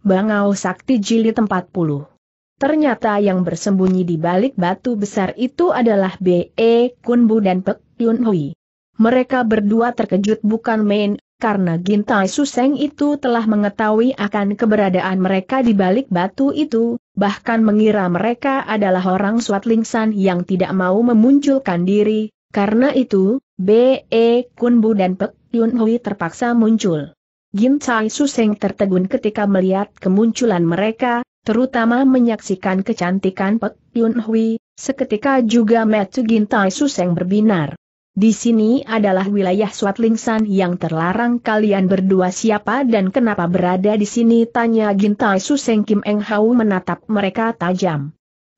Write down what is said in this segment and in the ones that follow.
Bangau Sakti Jilid 40. Ternyata yang bersembunyi di balik batu besar itu adalah B.E. E Kunbu dan Pek Yun Hui. Mereka berdua terkejut bukan main, karena Gintai Suseng itu telah mengetahui akan keberadaan mereka di balik batu itu, bahkan mengira mereka adalah orang Lingsan yang tidak mau memunculkan diri, karena itu, B.E. E Kunbu dan Pek Yun Hui terpaksa muncul. Gim Chai Suseng tertegun ketika melihat kemunculan mereka, terutama menyaksikan kecantikan Pek Yun Hui, seketika juga Metu Gim Tai Suseng berbinar. Di sini adalah wilayah Lingsan yang terlarang kalian berdua siapa dan kenapa berada di sini tanya Gintai Suseng Kim Eng Hau menatap mereka tajam.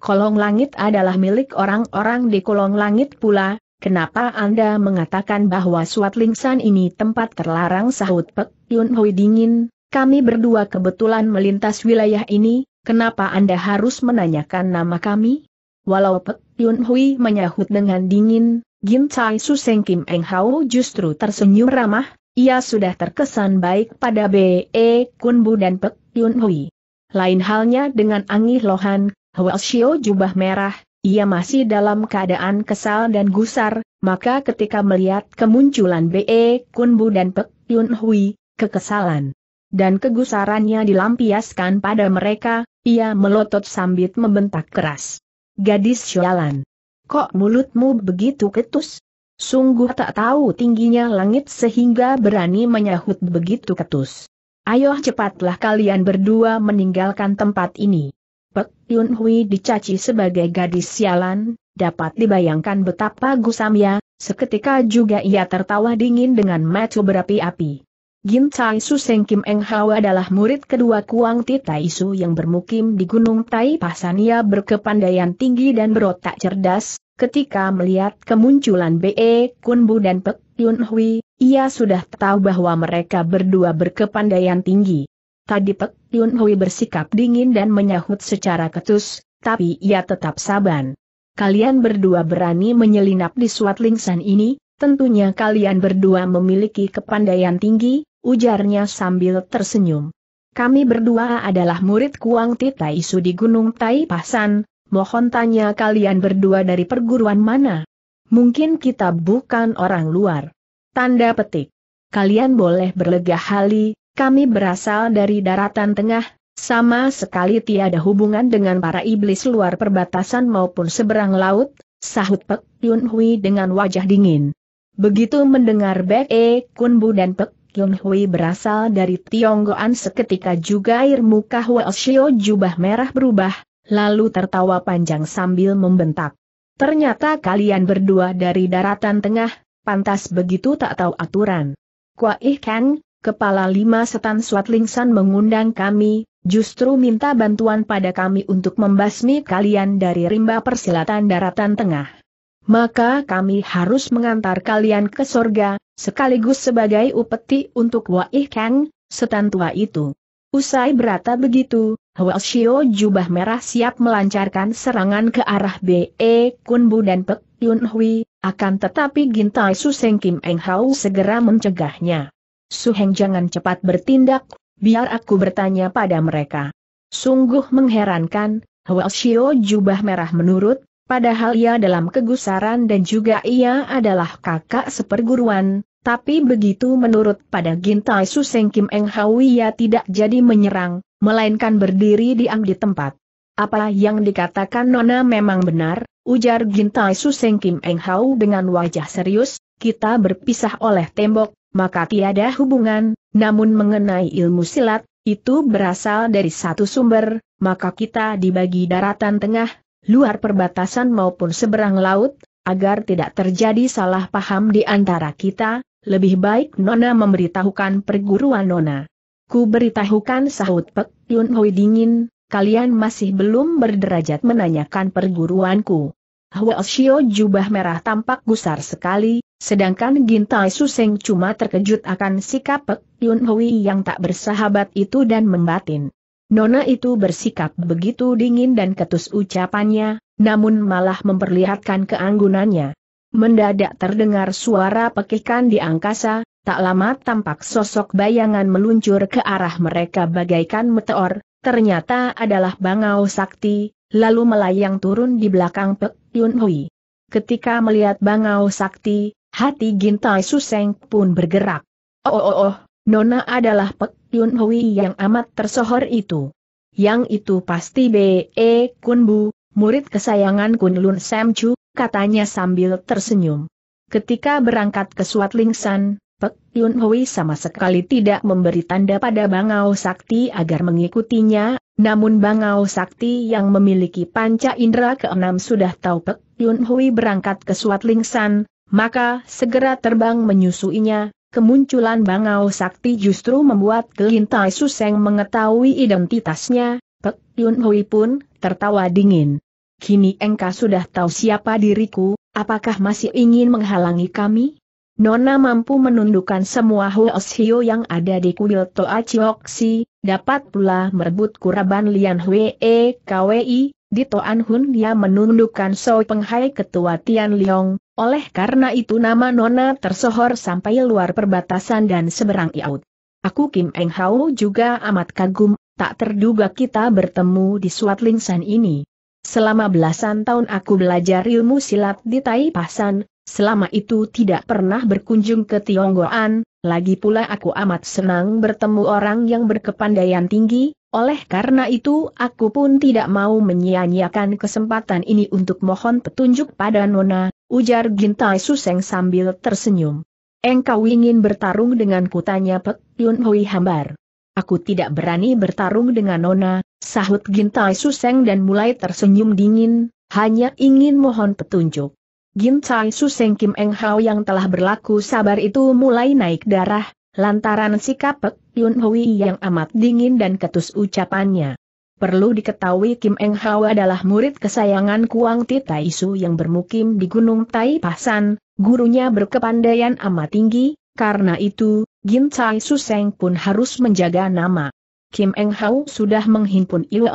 Kolong langit adalah milik orang-orang di kolong langit pula, Kenapa Anda mengatakan bahwa Suat Lingsan ini tempat terlarang sahut Pek Yun Hui dingin, kami berdua kebetulan melintas wilayah ini, kenapa Anda harus menanyakan nama kami? Walau Pek Yun Hui menyahut dengan dingin, Gin Chai Su Seng Kim Eng Hau justru tersenyum ramah, ia sudah terkesan baik pada B.E. E Kun Bu dan Pek Yun Hui. Lain halnya dengan Angih Lohan, Hwa Shio jubah merah, ia masih dalam keadaan kesal dan gusar, maka ketika melihat kemunculan B.E. Kunbu dan Pek Yun Hui, kekesalan dan kegusarannya dilampiaskan pada mereka, ia melotot sambil membentak keras. Gadis sialan. Kok mulutmu begitu ketus? Sungguh tak tahu tingginya langit sehingga berani menyahut begitu ketus. Ayo cepatlah kalian berdua meninggalkan tempat ini. Pek Yun Hui dicaci sebagai gadis sialan, dapat dibayangkan betapa gusamnya, seketika juga ia tertawa dingin dengan mata berapi-api. Gin Tai Su Seng Kim Eng Hao adalah murid kedua Kuang Ti Tai Su yang bermukim di Gunung Tai Pasan. Ia berkepandaian tinggi dan berotak cerdas, ketika melihat kemunculan B.E. Kun Bu dan Pek Yun Hui, ia sudah tahu bahwa mereka berdua berkepandaian tinggi. Tadi Pek Yun Hui bersikap dingin dan menyahut secara ketus, tapi ia tetap saban. Kalian berdua berani menyelinap di suat lingsan ini, tentunya kalian berdua memiliki kepandaian tinggi, ujarnya sambil tersenyum. Kami berdua adalah murid Kuang Titai Su di Gunung Tai Pasan, mohon tanya kalian berdua dari perguruan mana? Mungkin kita bukan orang luar. Tanda petik. Kalian boleh berlegah hali, kami berasal dari daratan tengah, sama sekali tiada hubungan dengan para iblis luar perbatasan maupun seberang laut, sahut Pek Yun Hui dengan wajah dingin. Begitu mendengar Bek E Bu dan Pek Yun Hui berasal dari Tionggoan seketika juga air muka Huel jubah merah berubah, lalu tertawa panjang sambil membentak. Ternyata kalian berdua dari daratan tengah, pantas begitu tak tahu aturan. Kuai Kang, Kepala Lima Setan Swatlingsan mengundang kami, justru minta bantuan pada kami untuk membasmi kalian dari rimba persilatan daratan tengah. Maka kami harus mengantar kalian ke sorga, sekaligus sebagai upeti untuk Waih Kang, setan tua itu. Usai berata begitu, Hwa Shio jubah merah siap melancarkan serangan ke arah B.E. Kunbu dan Pek Yun Hui, akan tetapi Gintai Suseng Kim Eng Hau segera mencegahnya. Suheng jangan cepat bertindak, biar aku bertanya pada mereka. Sungguh mengherankan, Hwa Shio jubah merah menurut, padahal ia dalam kegusaran dan juga ia adalah kakak seperguruan, tapi begitu menurut pada Gintai Suseng Kim Eng Hau ia tidak jadi menyerang, melainkan berdiri diam di tempat. Apa yang dikatakan Nona memang benar, ujar Gintai Suseng Kim Eng Hau dengan wajah serius, kita berpisah oleh tembok, maka tiada hubungan, namun mengenai ilmu silat, itu berasal dari satu sumber, maka kita dibagi daratan tengah, luar perbatasan maupun seberang laut, agar tidak terjadi salah paham di antara kita, lebih baik Nona memberitahukan perguruan Nona. Ku beritahukan sahut Pek Yun Hui dingin, kalian masih belum berderajat menanyakan perguruanku. Hwa Shio jubah merah tampak gusar sekali, Sedangkan Gintai Suseng cuma terkejut akan sikap Pek Yun Hui yang tak bersahabat itu dan membatin. Nona itu bersikap begitu dingin dan ketus ucapannya, namun malah memperlihatkan keanggunannya. Mendadak terdengar suara pekikan di angkasa, tak lama tampak sosok bayangan meluncur ke arah mereka bagaikan meteor, ternyata adalah Bangau Sakti, lalu melayang turun di belakang Pek Yun Hui. Ketika melihat Bangau Sakti, Hati Gintai Suseng pun bergerak. Oh oh oh, Nona adalah Pek Yun Hui yang amat tersohor itu. Yang itu pasti B.E. E Kunbu, murid kesayangan Kunlun Samchu, katanya sambil tersenyum. Ketika berangkat ke Suatlingsan, Pek Yun Hui sama sekali tidak memberi tanda pada Bangau Sakti agar mengikutinya, namun Bangau Sakti yang memiliki panca indera keenam sudah tahu Pek Yun Hui berangkat ke San, maka segera terbang menyusuinya, kemunculan Bangau Sakti justru membuat Gelintai Suseng mengetahui identitasnya, Pek Yun Hui pun tertawa dingin. Kini engkau sudah tahu siapa diriku, apakah masih ingin menghalangi kami? Nona mampu menundukkan semua Huosio yang ada di kuil Toa Chioksi, dapat pula merebut kuraban Lian E KWI, di Toan Hun dia menundukkan Soi Penghai Ketua Tian Liong, oleh karena itu nama Nona tersohor sampai luar perbatasan dan seberang Iaut. Aku Kim Eng Hau juga amat kagum, tak terduga kita bertemu di suat lingsan ini. Selama belasan tahun aku belajar ilmu silat di Tai Pasan, selama itu tidak pernah berkunjung ke Tionggoan, lagi pula aku amat senang bertemu orang yang berkepandaian tinggi, oleh karena itu aku pun tidak mau menyia-nyiakan kesempatan ini untuk mohon petunjuk pada Nona, ujar Gintai Suseng sambil tersenyum. Engkau ingin bertarung dengan kutanya Pek Yun Hui hambar. Aku tidak berani bertarung dengan Nona, sahut Gintai Suseng dan mulai tersenyum dingin, hanya ingin mohon petunjuk. Gintai Suseng Kim Eng Hao yang telah berlaku sabar itu mulai naik darah, lantaran sikap Pek Yun Hui yang amat dingin dan ketus ucapannya. Perlu diketahui Kim Eng Hau adalah murid kesayangan Kuang Ti Su yang bermukim di Gunung Tai Pasan, gurunya berkepandaian amat tinggi, karena itu, Gin Tai Su Seng pun harus menjaga nama. Kim Eng Hau sudah menghimpun ilmu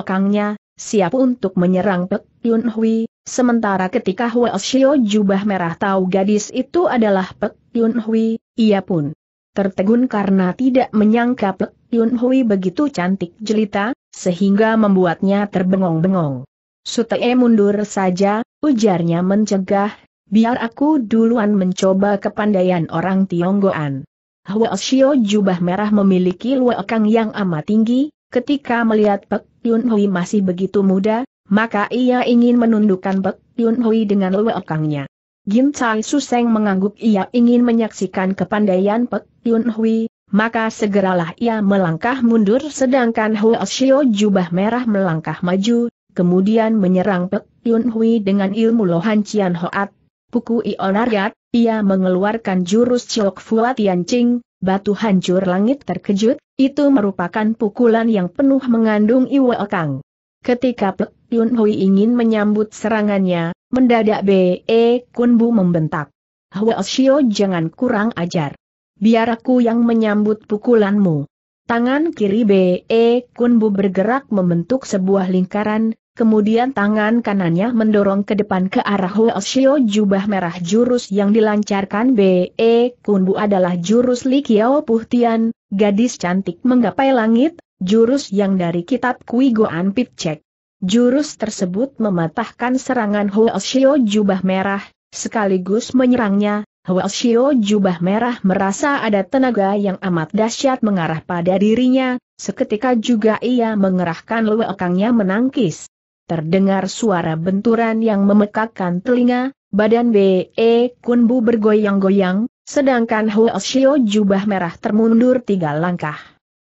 siap untuk menyerang Pek Yun Hui, sementara ketika Hua Shio jubah merah tahu gadis itu adalah Pek Yun Hui, ia pun tertegun karena tidak menyangka Pek Yun Hui begitu cantik jelita, sehingga membuatnya terbengong-bengong. Sutee mundur saja, ujarnya mencegah, biar aku duluan mencoba kepandaian orang Tionggoan. Huoshio jubah merah memiliki luekang yang amat tinggi, ketika melihat Pek Yun Hui masih begitu muda, maka ia ingin menundukkan Pek Yun Hui dengan luekangnya. Gin Chai Suseng mengangguk ia ingin menyaksikan kepandaian Pek Yun Hui, maka segeralah ia melangkah mundur sedangkan Huo Xiao jubah merah melangkah maju, kemudian menyerang Pek Yun Hui dengan ilmu Lohan Cian Hoat, Puku yat. ia mengeluarkan jurus Chok fuat Tian Ching, batu hancur langit terkejut, itu merupakan pukulan yang penuh mengandung Iwe Kang. Ketika Pek Yun Hui ingin menyambut serangannya, mendadak B.E. E Kunbu membentak. Huo Xiao jangan kurang ajar biar aku yang menyambut pukulanmu. Tangan kiri B.E. Kunbu bergerak membentuk sebuah lingkaran, kemudian tangan kanannya mendorong ke depan ke arah Huoshio jubah merah jurus yang dilancarkan B.E. Kunbu adalah jurus Li Kiao Puhtian, gadis cantik menggapai langit, jurus yang dari kitab Kui Goan Pitcek. Jurus tersebut mematahkan serangan Huoshio jubah merah, sekaligus menyerangnya, Hwasyo jubah merah merasa ada tenaga yang amat dahsyat mengarah pada dirinya, seketika juga ia mengerahkan lewekangnya menangkis. Terdengar suara benturan yang memekakkan telinga, badan B.E. Kunbu bergoyang-goyang, sedangkan Hwasyo jubah merah termundur tiga langkah.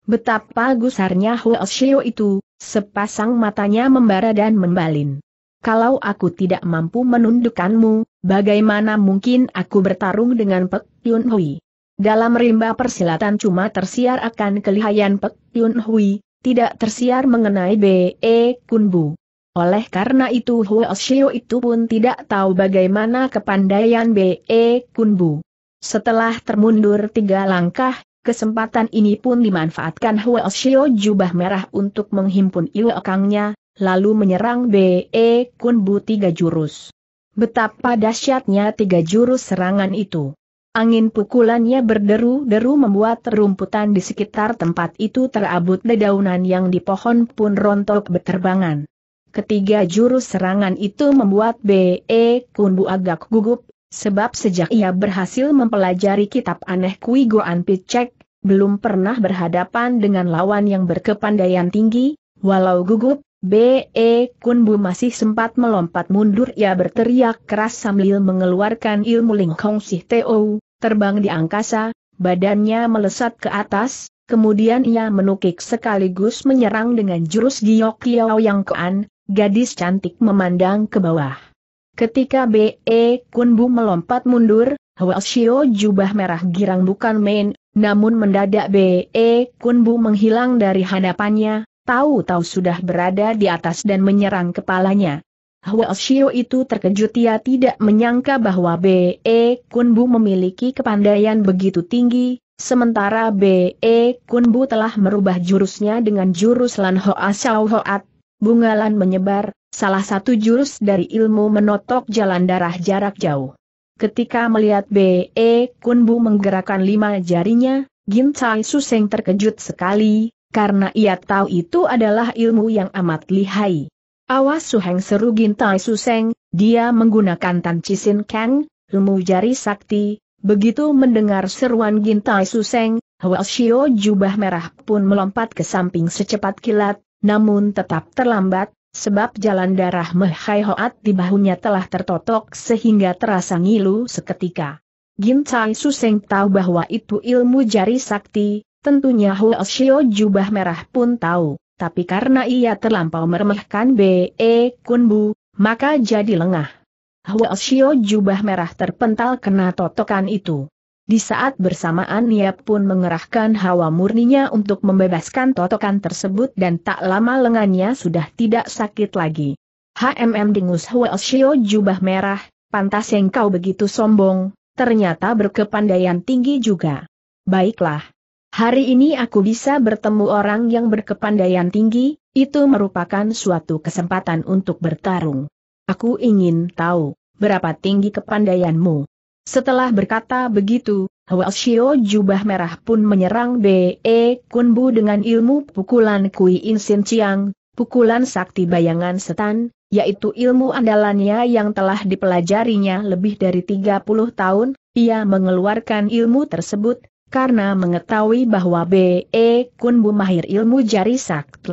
Betapa gusarnya Hwasyo itu, sepasang matanya membara dan membalin kalau aku tidak mampu menundukkanmu, bagaimana mungkin aku bertarung dengan Pek Yun Hui? Dalam rimba persilatan cuma tersiar akan kelihayan Pek Yun Hui, tidak tersiar mengenai B.E. Kunbu. Oleh karena itu Huo Shio itu pun tidak tahu bagaimana kepandaian B.E. Kunbu. Setelah termundur tiga langkah, Kesempatan ini pun dimanfaatkan Huo Shio jubah merah untuk menghimpun ilokangnya, lalu menyerang B.E. Kunbu tiga jurus. Betapa dahsyatnya tiga jurus serangan itu. Angin pukulannya berderu-deru membuat rumputan di sekitar tempat itu terabut dedaunan yang di pohon pun rontok berterbangan. Ketiga jurus serangan itu membuat B.E. Kunbu agak gugup, sebab sejak ia berhasil mempelajari kitab aneh Kui Goan Picek, belum pernah berhadapan dengan lawan yang berkepandaian tinggi, walau gugup, B.E. Kunbu masih sempat melompat mundur ia berteriak keras sambil mengeluarkan ilmu lingkong sih Teo, terbang di angkasa, badannya melesat ke atas, kemudian ia menukik sekaligus menyerang dengan jurus giok kiao yang kean, gadis cantik memandang ke bawah. Ketika B.E. Kunbu melompat mundur, Hwa Shio jubah merah girang bukan main, namun mendadak B.E. Kunbu menghilang dari hadapannya, tahu-tahu sudah berada di atas dan menyerang kepalanya. Hwa Xiao itu terkejut ia tidak menyangka bahwa B.E. Kunbu memiliki kepandaian begitu tinggi, sementara B.E. Kunbu telah merubah jurusnya dengan jurus Lan Hoa Xiao Hoat, bunga menyebar, salah satu jurus dari ilmu menotok jalan darah jarak jauh. Ketika melihat B.E. Kunbu menggerakkan lima jarinya, Gin Tsai Suseng terkejut sekali, karena ia tahu itu adalah ilmu yang amat lihai. Awas Suheng seru Gintai Suseng, dia menggunakan Tan Cisin Kang, ilmu jari sakti, begitu mendengar seruan Gintai Suseng, Hwal Shio jubah merah pun melompat ke samping secepat kilat, namun tetap terlambat, sebab jalan darah Mehai Hoat di bahunya telah tertotok sehingga terasa ngilu seketika. Gintai Suseng tahu bahwa itu ilmu jari sakti, Tentunya Huo Xiao jubah merah pun tahu, tapi karena ia terlampau meremehkan B.E. Kunbu, maka jadi lengah. Huo Xiao jubah merah terpental kena totokan itu. Di saat bersamaan ia pun mengerahkan hawa murninya untuk membebaskan totokan tersebut dan tak lama lengannya sudah tidak sakit lagi. HMM dengus Huo Xiao jubah merah, pantas engkau begitu sombong, ternyata berkepandaian tinggi juga. Baiklah, Hari ini aku bisa bertemu orang yang berkepandaian tinggi, itu merupakan suatu kesempatan untuk bertarung. Aku ingin tahu, berapa tinggi kepandaianmu. Setelah berkata begitu, Shio jubah merah pun menyerang B.E. Kunbu dengan ilmu pukulan Kui Insin Chiang, pukulan sakti bayangan setan, yaitu ilmu andalannya yang telah dipelajarinya lebih dari 30 tahun, ia mengeluarkan ilmu tersebut, karena mengetahui bahwa B.E. Kun bu mahir ilmu jari sakti.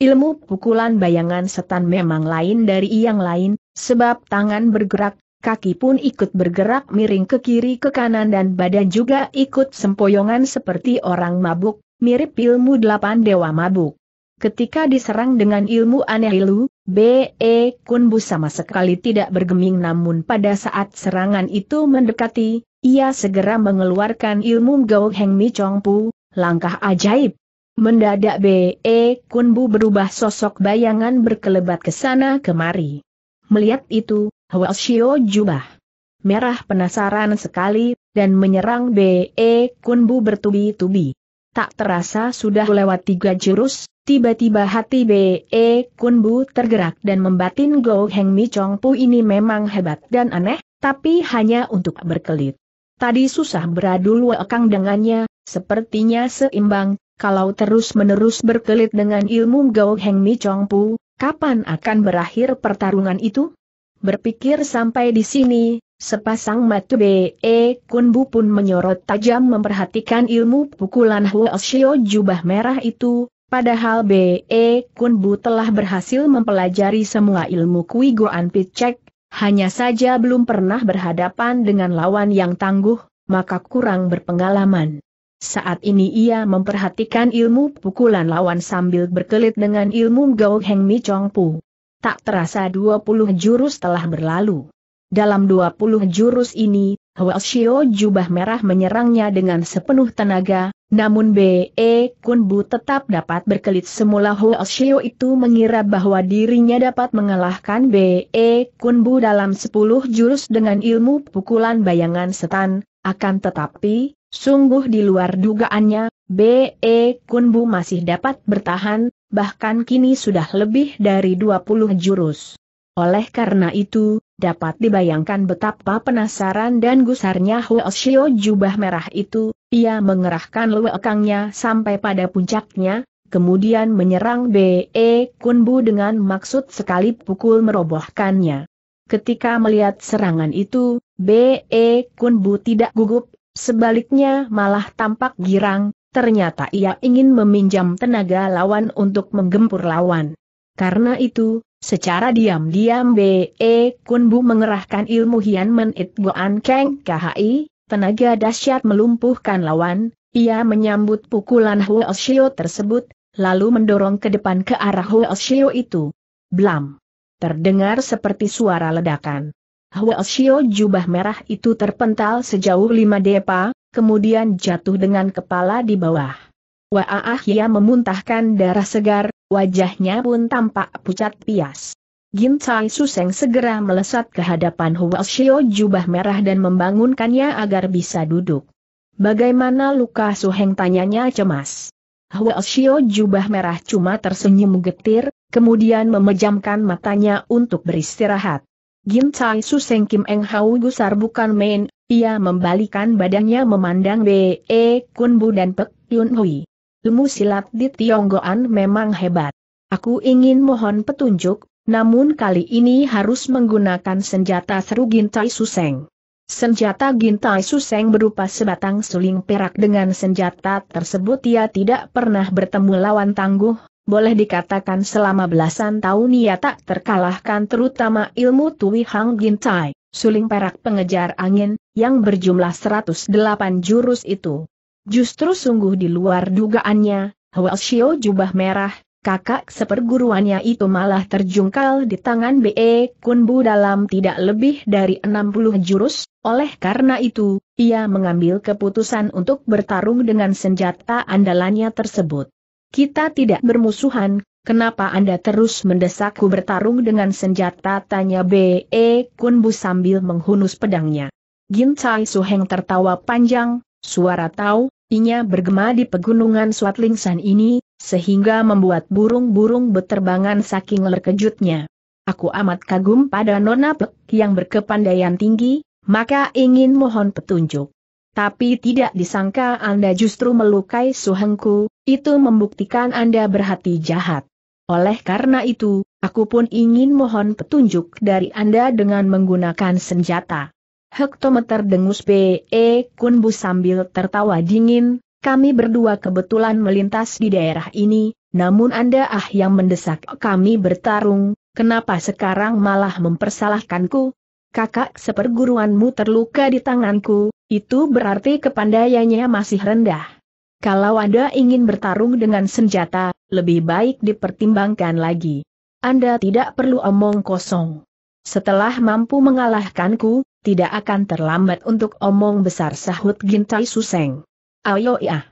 Ilmu pukulan bayangan setan memang lain dari yang lain, sebab tangan bergerak, kaki pun ikut bergerak miring ke kiri ke kanan dan badan juga ikut sempoyongan seperti orang mabuk, mirip ilmu delapan dewa mabuk. Ketika diserang dengan ilmu aneh ilu, B.E. Kunbu sama sekali tidak bergeming namun pada saat serangan itu mendekati, ia segera mengeluarkan ilmu Gao Heng Mi Chong Pu, langkah ajaib. Mendadak B.E. Kunbu berubah sosok bayangan berkelebat ke sana kemari. Melihat itu, Hwa Shio jubah. Merah penasaran sekali, dan menyerang B.E. Kunbu bertubi-tubi. Tak terasa sudah lewat tiga jurus, Tiba-tiba hati B.E. Kunbu tergerak dan membatin Go Heng Mi Chong Pu ini memang hebat dan aneh, tapi hanya untuk berkelit. Tadi susah beradu Kang dengannya, sepertinya seimbang, kalau terus-menerus berkelit dengan ilmu Go Heng Mi Chong Pu, kapan akan berakhir pertarungan itu? Berpikir sampai di sini, sepasang mata B.E. Kunbu pun menyorot tajam memperhatikan ilmu pukulan Huo Xiao jubah merah itu, Padahal B.E. Kunbu telah berhasil mempelajari semua ilmu Kui Goan Picek, hanya saja belum pernah berhadapan dengan lawan yang tangguh, maka kurang berpengalaman. Saat ini ia memperhatikan ilmu pukulan lawan sambil berkelit dengan ilmu Gao Heng Mi Chong Pu. Tak terasa 20 jurus telah berlalu. Dalam 20 jurus ini, Hwasyo jubah merah menyerangnya dengan sepenuh tenaga, namun B.E. Kunbu tetap dapat berkelit semula Hwasyo itu mengira bahwa dirinya dapat mengalahkan B.E. Kunbu dalam sepuluh jurus dengan ilmu pukulan bayangan setan, akan tetapi, sungguh di luar dugaannya, B.E. Kunbu masih dapat bertahan, bahkan kini sudah lebih dari dua puluh jurus. Oleh karena itu, Dapat dibayangkan betapa penasaran dan gusarnya Huo jubah merah itu, ia mengerahkan luekangnya sampai pada puncaknya, kemudian menyerang B.E. Kunbu dengan maksud sekali pukul merobohkannya. Ketika melihat serangan itu, B.E. Kunbu tidak gugup, sebaliknya malah tampak girang, ternyata ia ingin meminjam tenaga lawan untuk menggempur lawan. Karena itu, Secara diam-diam B.E. Kunbu mengerahkan ilmu Hian Men It Goan Keng KHI, tenaga dahsyat melumpuhkan lawan, ia menyambut pukulan Huo Shio tersebut, lalu mendorong ke depan ke arah Huo Shio itu. Blam! Terdengar seperti suara ledakan. Huo Shio jubah merah itu terpental sejauh lima depa, kemudian jatuh dengan kepala di bawah. Waah! ia memuntahkan darah segar, Wajahnya pun tampak pucat pias. Gintai Suseng segera melesat ke hadapan Hua Xiao jubah merah dan membangunkannya agar bisa duduk. Bagaimana luka Suheng tanyanya cemas. Hua Xiao jubah merah cuma tersenyum getir, kemudian memejamkan matanya untuk beristirahat. Gintai Suseng Kim Eng Hau Gusar bukan main, ia membalikan badannya memandang Be Kun Bu dan Pek Yun Hui ilmu silat di Tionggoan memang hebat. Aku ingin mohon petunjuk, namun kali ini harus menggunakan senjata seru gintai suseng. Senjata gintai suseng berupa sebatang suling perak dengan senjata tersebut ia tidak pernah bertemu lawan tangguh, boleh dikatakan selama belasan tahun ia tak terkalahkan terutama ilmu Tui Hang Gintai, suling perak pengejar angin, yang berjumlah 108 jurus itu. Justru sungguh di luar dugaannya, Hwa Shio jubah merah, kakak seperguruannya itu malah terjungkal di tangan B.E. Kunbu dalam tidak lebih dari 60 jurus, oleh karena itu, ia mengambil keputusan untuk bertarung dengan senjata andalannya tersebut. Kita tidak bermusuhan, kenapa Anda terus mendesakku bertarung dengan senjata? Tanya B.E. Kunbu sambil menghunus pedangnya. Gin Chai Suheng tertawa panjang, Suara tahu, inya bergema di pegunungan Swatlingsan ini, sehingga membuat burung-burung beterbangan saking lerkejutnya. Aku amat kagum pada Nona Pek yang berkepandaian tinggi, maka ingin mohon petunjuk. Tapi tidak disangka Anda justru melukai suhengku, itu membuktikan Anda berhati jahat. Oleh karena itu, aku pun ingin mohon petunjuk dari Anda dengan menggunakan senjata. Hektometer dengus P.E. Kunbu sambil tertawa dingin, kami berdua kebetulan melintas di daerah ini, namun Anda ah yang mendesak kami bertarung, kenapa sekarang malah mempersalahkanku? Kakak seperguruanmu terluka di tanganku, itu berarti kepandaiannya masih rendah. Kalau Anda ingin bertarung dengan senjata, lebih baik dipertimbangkan lagi. Anda tidak perlu omong kosong. Setelah mampu mengalahkanku, tidak akan terlambat untuk omong besar sahut Gintai Suseng. Ayo ya,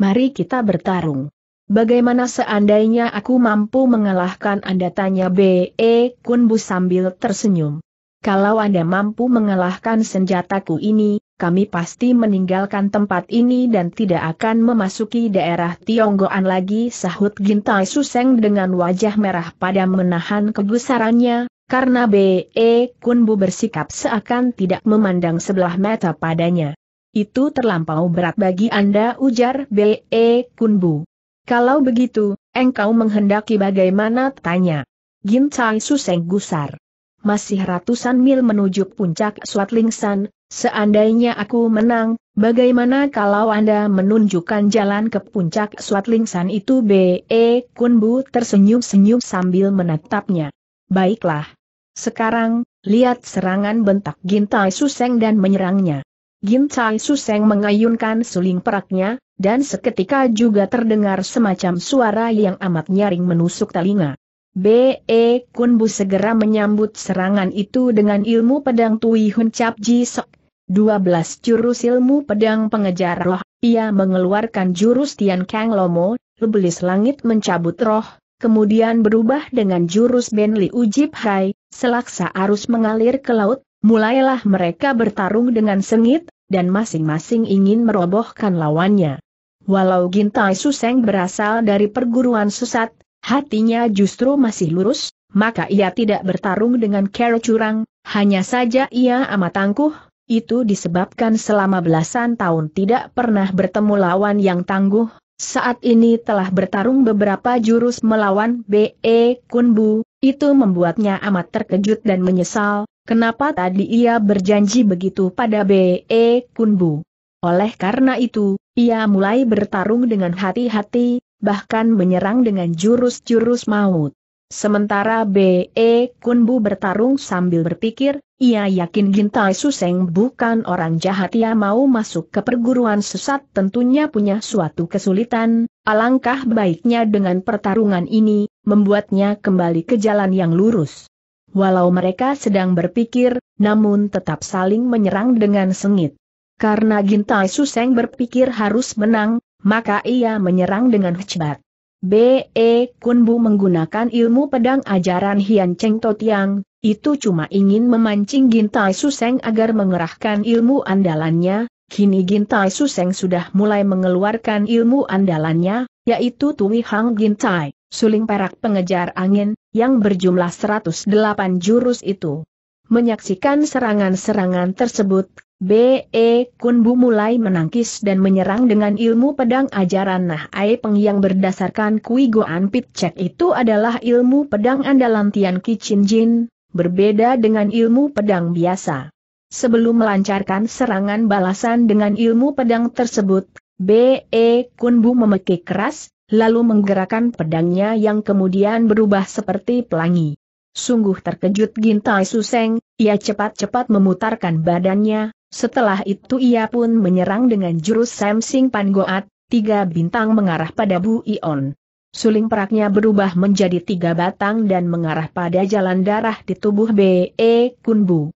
Mari kita bertarung. Bagaimana seandainya aku mampu mengalahkan Anda tanya B.E. E Kunbu sambil tersenyum. Kalau Anda mampu mengalahkan senjataku ini, kami pasti meninggalkan tempat ini dan tidak akan memasuki daerah Tionggoan lagi sahut Gintai Suseng dengan wajah merah pada menahan kegusarannya, karena B.E. Kunbu bersikap seakan tidak memandang sebelah mata padanya. Itu terlampau berat bagi Anda ujar B.E. Kunbu. Kalau begitu, engkau menghendaki bagaimana tanya. Gincai Suseng gusar. Masih ratusan mil menuju puncak Swatlingsan, seandainya aku menang, bagaimana kalau Anda menunjukkan jalan ke puncak Swatlingsan itu B.E. Kunbu tersenyum-senyum sambil menatapnya. Baiklah, sekarang, lihat serangan bentak Gintai Suseng dan menyerangnya. Gintai Suseng mengayunkan suling peraknya, dan seketika juga terdengar semacam suara yang amat nyaring menusuk telinga. B.E. Kunbu segera menyambut serangan itu dengan ilmu pedang Tui Hun Cap Ji Sok. 12 jurus ilmu pedang pengejar roh, ia mengeluarkan jurus Tian Kang Lomo, lebelis langit mencabut roh, kemudian berubah dengan jurus Ben Li Ujib Hai, Selaksa arus mengalir ke laut, mulailah mereka bertarung dengan sengit, dan masing-masing ingin merobohkan lawannya. Walau Gintai Suseng berasal dari perguruan susat, hatinya justru masih lurus, maka ia tidak bertarung dengan kera curang, hanya saja ia amat tangguh, itu disebabkan selama belasan tahun tidak pernah bertemu lawan yang tangguh, saat ini telah bertarung beberapa jurus melawan B.E. Kunbu, itu membuatnya amat terkejut dan menyesal, kenapa tadi ia berjanji begitu pada B.E. Kunbu. Oleh karena itu, ia mulai bertarung dengan hati-hati, bahkan menyerang dengan jurus-jurus maut. Sementara B.E. Kunbu bertarung sambil berpikir, ia yakin Gintai Suseng bukan orang jahat ia mau masuk ke perguruan sesat tentunya punya suatu kesulitan, Alangkah baiknya dengan pertarungan ini, membuatnya kembali ke jalan yang lurus. Walau mereka sedang berpikir, namun tetap saling menyerang dengan sengit. Karena Gintai Suseng berpikir harus menang, maka ia menyerang dengan hebat. B.E. Kunbu menggunakan ilmu pedang ajaran Hian Cheng Totiang, itu cuma ingin memancing Gintai Suseng agar mengerahkan ilmu andalannya, Kini Gintai Suseng sudah mulai mengeluarkan ilmu andalannya, yaitu Tui Hang Gintai, suling perak pengejar angin, yang berjumlah 108 jurus itu. Menyaksikan serangan-serangan tersebut, B.E. Kunbu mulai menangkis dan menyerang dengan ilmu pedang ajaran Nah Aipeng yang berdasarkan Kui Goan Cek itu adalah ilmu pedang andalan Tian Chin Jin, berbeda dengan ilmu pedang biasa. Sebelum melancarkan serangan balasan dengan ilmu pedang tersebut, B.E. Kunbu memekik keras, lalu menggerakkan pedangnya yang kemudian berubah seperti pelangi. Sungguh terkejut Gintai Suseng, ia cepat-cepat memutarkan badannya, setelah itu ia pun menyerang dengan jurus Samsing Pangoat, tiga bintang mengarah pada Bu Ion. Suling peraknya berubah menjadi tiga batang dan mengarah pada jalan darah di tubuh B.E. Kunbu.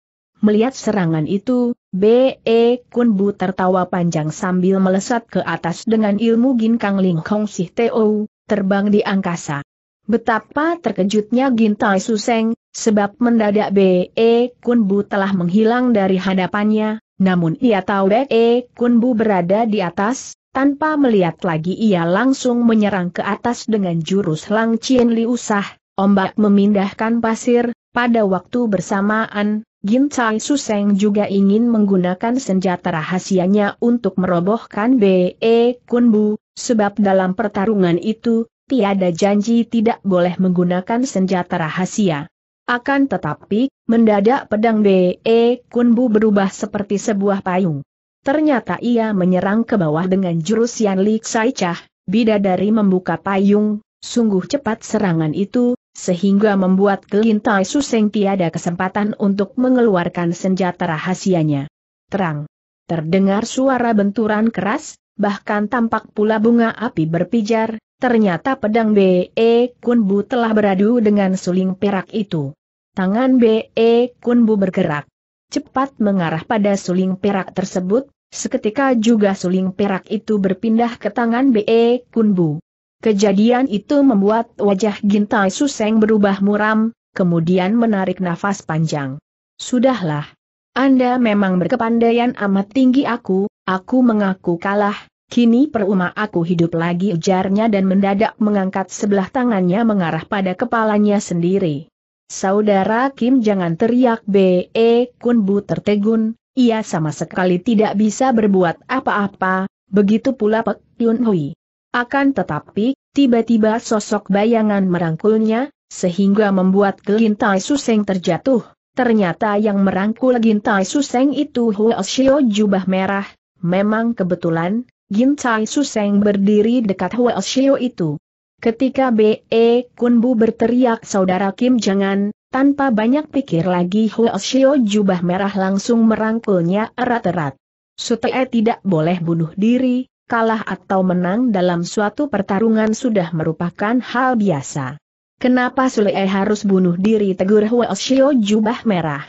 Melihat serangan itu, B.E. Kun Bu tertawa panjang sambil melesat ke atas dengan ilmu Ginkang Ling Kong Sih Teo, terbang di angkasa. Betapa terkejutnya Gintai Suseng, sebab mendadak B.E. Kun Bu telah menghilang dari hadapannya, namun ia tahu B.E. Kun Bu berada di atas, tanpa melihat lagi ia langsung menyerang ke atas dengan jurus Lang Chien Liusah, ombak memindahkan pasir, pada waktu bersamaan, Gin Chai Suseng juga ingin menggunakan senjata rahasianya untuk merobohkan B.E. Kunbu, sebab dalam pertarungan itu, tiada janji tidak boleh menggunakan senjata rahasia. Akan tetapi, mendadak pedang B.E. Kunbu berubah seperti sebuah payung. Ternyata ia menyerang ke bawah dengan jurus Yan Lik Sai Chah, bidadari membuka payung, sungguh cepat serangan itu, sehingga membuat Gelintai Suseng tiada kesempatan untuk mengeluarkan senjata rahasianya. Terang. Terdengar suara benturan keras, bahkan tampak pula bunga api berpijar, ternyata pedang B.E. Kunbu telah beradu dengan suling perak itu. Tangan B.E. Kunbu bergerak. Cepat mengarah pada suling perak tersebut, seketika juga suling perak itu berpindah ke tangan B.E. Kunbu. Kejadian itu membuat wajah Gintai Suseng berubah muram, kemudian menarik nafas panjang. Sudahlah. Anda memang berkepandaian amat tinggi aku, aku mengaku kalah, kini peruma aku hidup lagi ujarnya dan mendadak mengangkat sebelah tangannya mengarah pada kepalanya sendiri. Saudara Kim jangan teriak B.E. E, Kun Bu tertegun, ia sama sekali tidak bisa berbuat apa-apa, begitu pula Pek Yun Hui. Akan tetapi, tiba-tiba sosok bayangan merangkulnya, sehingga membuat Gintai Suseng terjatuh. Ternyata yang merangkul Gintai Suseng itu Huoshio jubah merah, memang kebetulan, Gintai Suseng berdiri dekat Huoshio itu. Ketika B.E. Kunbu berteriak saudara Kim jangan, tanpa banyak pikir lagi Huoshio jubah merah langsung merangkulnya erat-erat. Sutee tidak boleh bunuh diri, kalah atau menang dalam suatu pertarungan sudah merupakan hal biasa. Kenapa Sule harus bunuh diri tegur Shio jubah merah?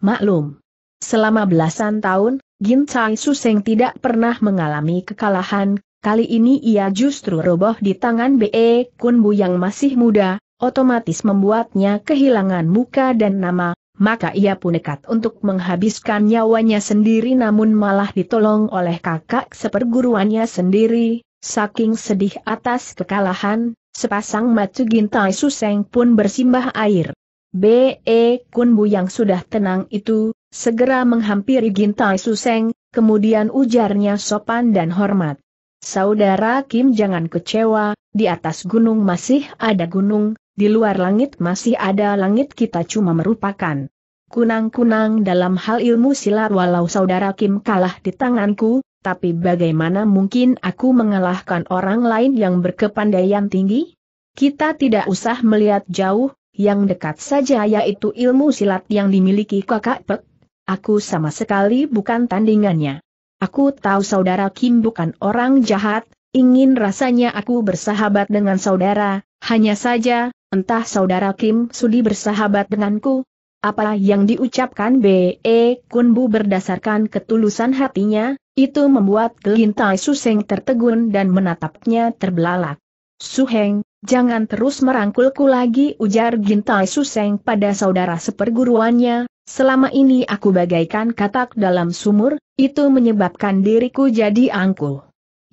Maklum. Selama belasan tahun, Gintai Suseng tidak pernah mengalami kekalahan, kali ini ia justru roboh di tangan B.E. Kunbu yang masih muda, otomatis membuatnya kehilangan muka dan nama, maka ia pun nekat untuk menghabiskan nyawanya sendiri namun malah ditolong oleh kakak seperguruannya sendiri, saking sedih atas kekalahan, sepasang mata gintai suseng pun bersimbah air. B.E. Kunbu yang sudah tenang itu, segera menghampiri Gintai Suseng, kemudian ujarnya sopan dan hormat. Saudara Kim jangan kecewa, di atas gunung masih ada gunung, di luar langit masih ada langit kita cuma merupakan kunang-kunang dalam hal ilmu silat walau saudara Kim kalah di tanganku, tapi bagaimana mungkin aku mengalahkan orang lain yang berkepandaian tinggi? Kita tidak usah melihat jauh, yang dekat saja yaitu ilmu silat yang dimiliki kakak Pek. Aku sama sekali bukan tandingannya. Aku tahu saudara Kim bukan orang jahat, ingin rasanya aku bersahabat dengan saudara, hanya saja, Entah saudara Kim Sudi bersahabat denganku? Apa yang diucapkan B.E. E Kunbu berdasarkan ketulusan hatinya, itu membuat Gelintai Suseng tertegun dan menatapnya terbelalak. Suheng, jangan terus merangkulku lagi ujar Gintai Suseng pada saudara seperguruannya, selama ini aku bagaikan katak dalam sumur, itu menyebabkan diriku jadi angkuh.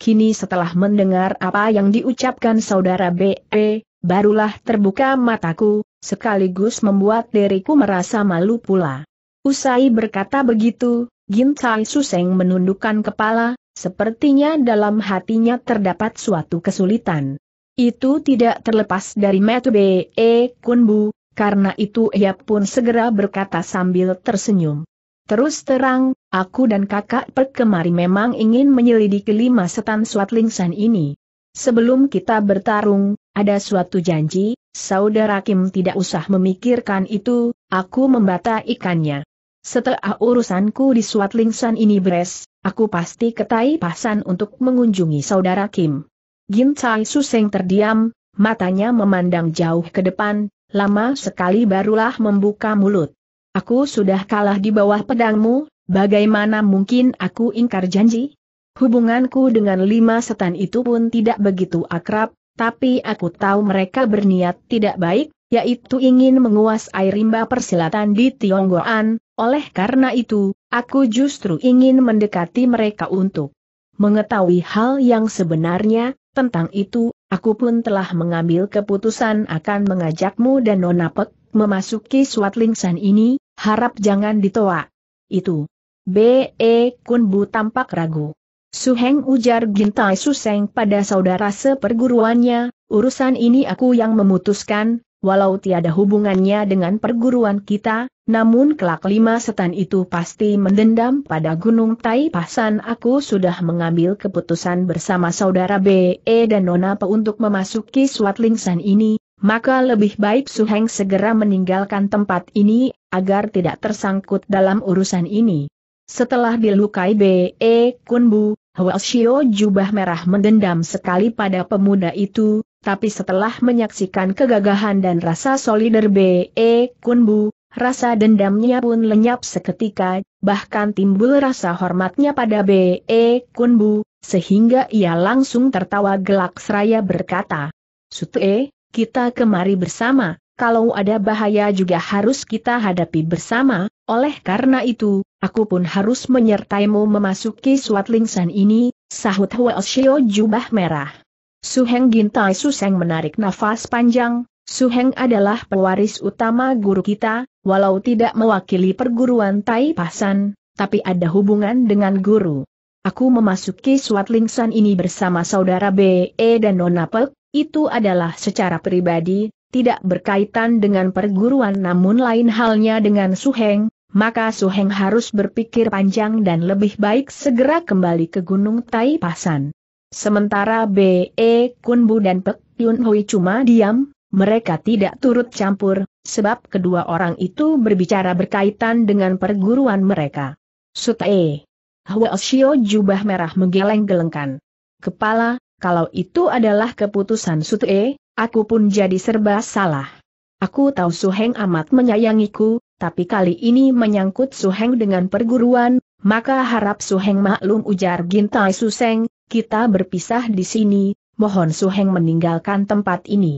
Kini setelah mendengar apa yang diucapkan saudara B.E., e, barulah terbuka mataku, sekaligus membuat diriku merasa malu pula. Usai berkata begitu, Gintai Suseng menundukkan kepala, sepertinya dalam hatinya terdapat suatu kesulitan. Itu tidak terlepas dari metode kun Kunbu, karena itu ia pun segera berkata sambil tersenyum. Terus terang, aku dan kakak Pek kemari memang ingin menyelidiki lima setan suat lingsan ini. Sebelum kita bertarung, ada suatu janji, saudara Kim tidak usah memikirkan itu, aku membata ikannya. Setelah urusanku di suat lingsan ini beres, aku pasti ke Pasan untuk mengunjungi saudara Kim. Gin Chai Suseng terdiam, matanya memandang jauh ke depan, lama sekali barulah membuka mulut. Aku sudah kalah di bawah pedangmu, bagaimana mungkin aku ingkar janji? Hubunganku dengan lima setan itu pun tidak begitu akrab, tapi aku tahu mereka berniat tidak baik, yaitu ingin menguasai rimba persilatan di Tionggoan, oleh karena itu, aku justru ingin mendekati mereka untuk mengetahui hal yang sebenarnya, tentang itu, aku pun telah mengambil keputusan akan mengajakmu dan Nona Pek memasuki swatlingsan ini, harap jangan ditolak. Itu. B.E. Kunbu tampak ragu. Suheng ujar Gintai Suseng pada saudara seperguruannya, urusan ini aku yang memutuskan, walau tiada hubungannya dengan perguruan kita, namun kelak lima setan itu pasti mendendam pada Gunung Tai Pasan aku sudah mengambil keputusan bersama saudara BE e dan Nona Pe untuk memasuki Lingsan ini, maka lebih baik Suheng segera meninggalkan tempat ini, agar tidak tersangkut dalam urusan ini. Setelah dilukai B.E. E, Kunbu, Hoashio jubah merah mendendam sekali pada pemuda itu, tapi setelah menyaksikan kegagahan dan rasa solider B.E. Kunbu, rasa dendamnya pun lenyap seketika, bahkan timbul rasa hormatnya pada B.E. Kunbu, sehingga ia langsung tertawa gelak seraya berkata, "Sute, kita kemari bersama, kalau ada bahaya juga harus kita hadapi bersama, oleh karena itu, aku pun harus menyertaimu memasuki suat lingsan ini, sahut Hwa Oshio jubah merah. Suheng Gintai Suseng menarik nafas panjang, Suheng adalah pewaris utama guru kita, walau tidak mewakili perguruan Tai Pasan, tapi ada hubungan dengan guru. Aku memasuki suat lingsan ini bersama saudara BE dan Nona Pek, itu adalah secara pribadi, tidak berkaitan dengan perguruan namun lain halnya dengan Su Heng, maka Su Heng harus berpikir panjang dan lebih baik segera kembali ke Gunung Tai Pasan. Sementara B.E. Kunbu dan Pek Yun Hui cuma diam, mereka tidak turut campur, sebab kedua orang itu berbicara berkaitan dengan perguruan mereka. Sute. Hua Xiao jubah merah menggeleng-gelengkan. Kepala, kalau itu adalah keputusan Sute, Aku pun jadi serba salah. Aku tahu Su Heng amat menyayangiku, tapi kali ini menyangkut Su Heng dengan perguruan, maka harap Su Heng maklum ujar Gintai Suseng, kita berpisah di sini, mohon Su Heng meninggalkan tempat ini.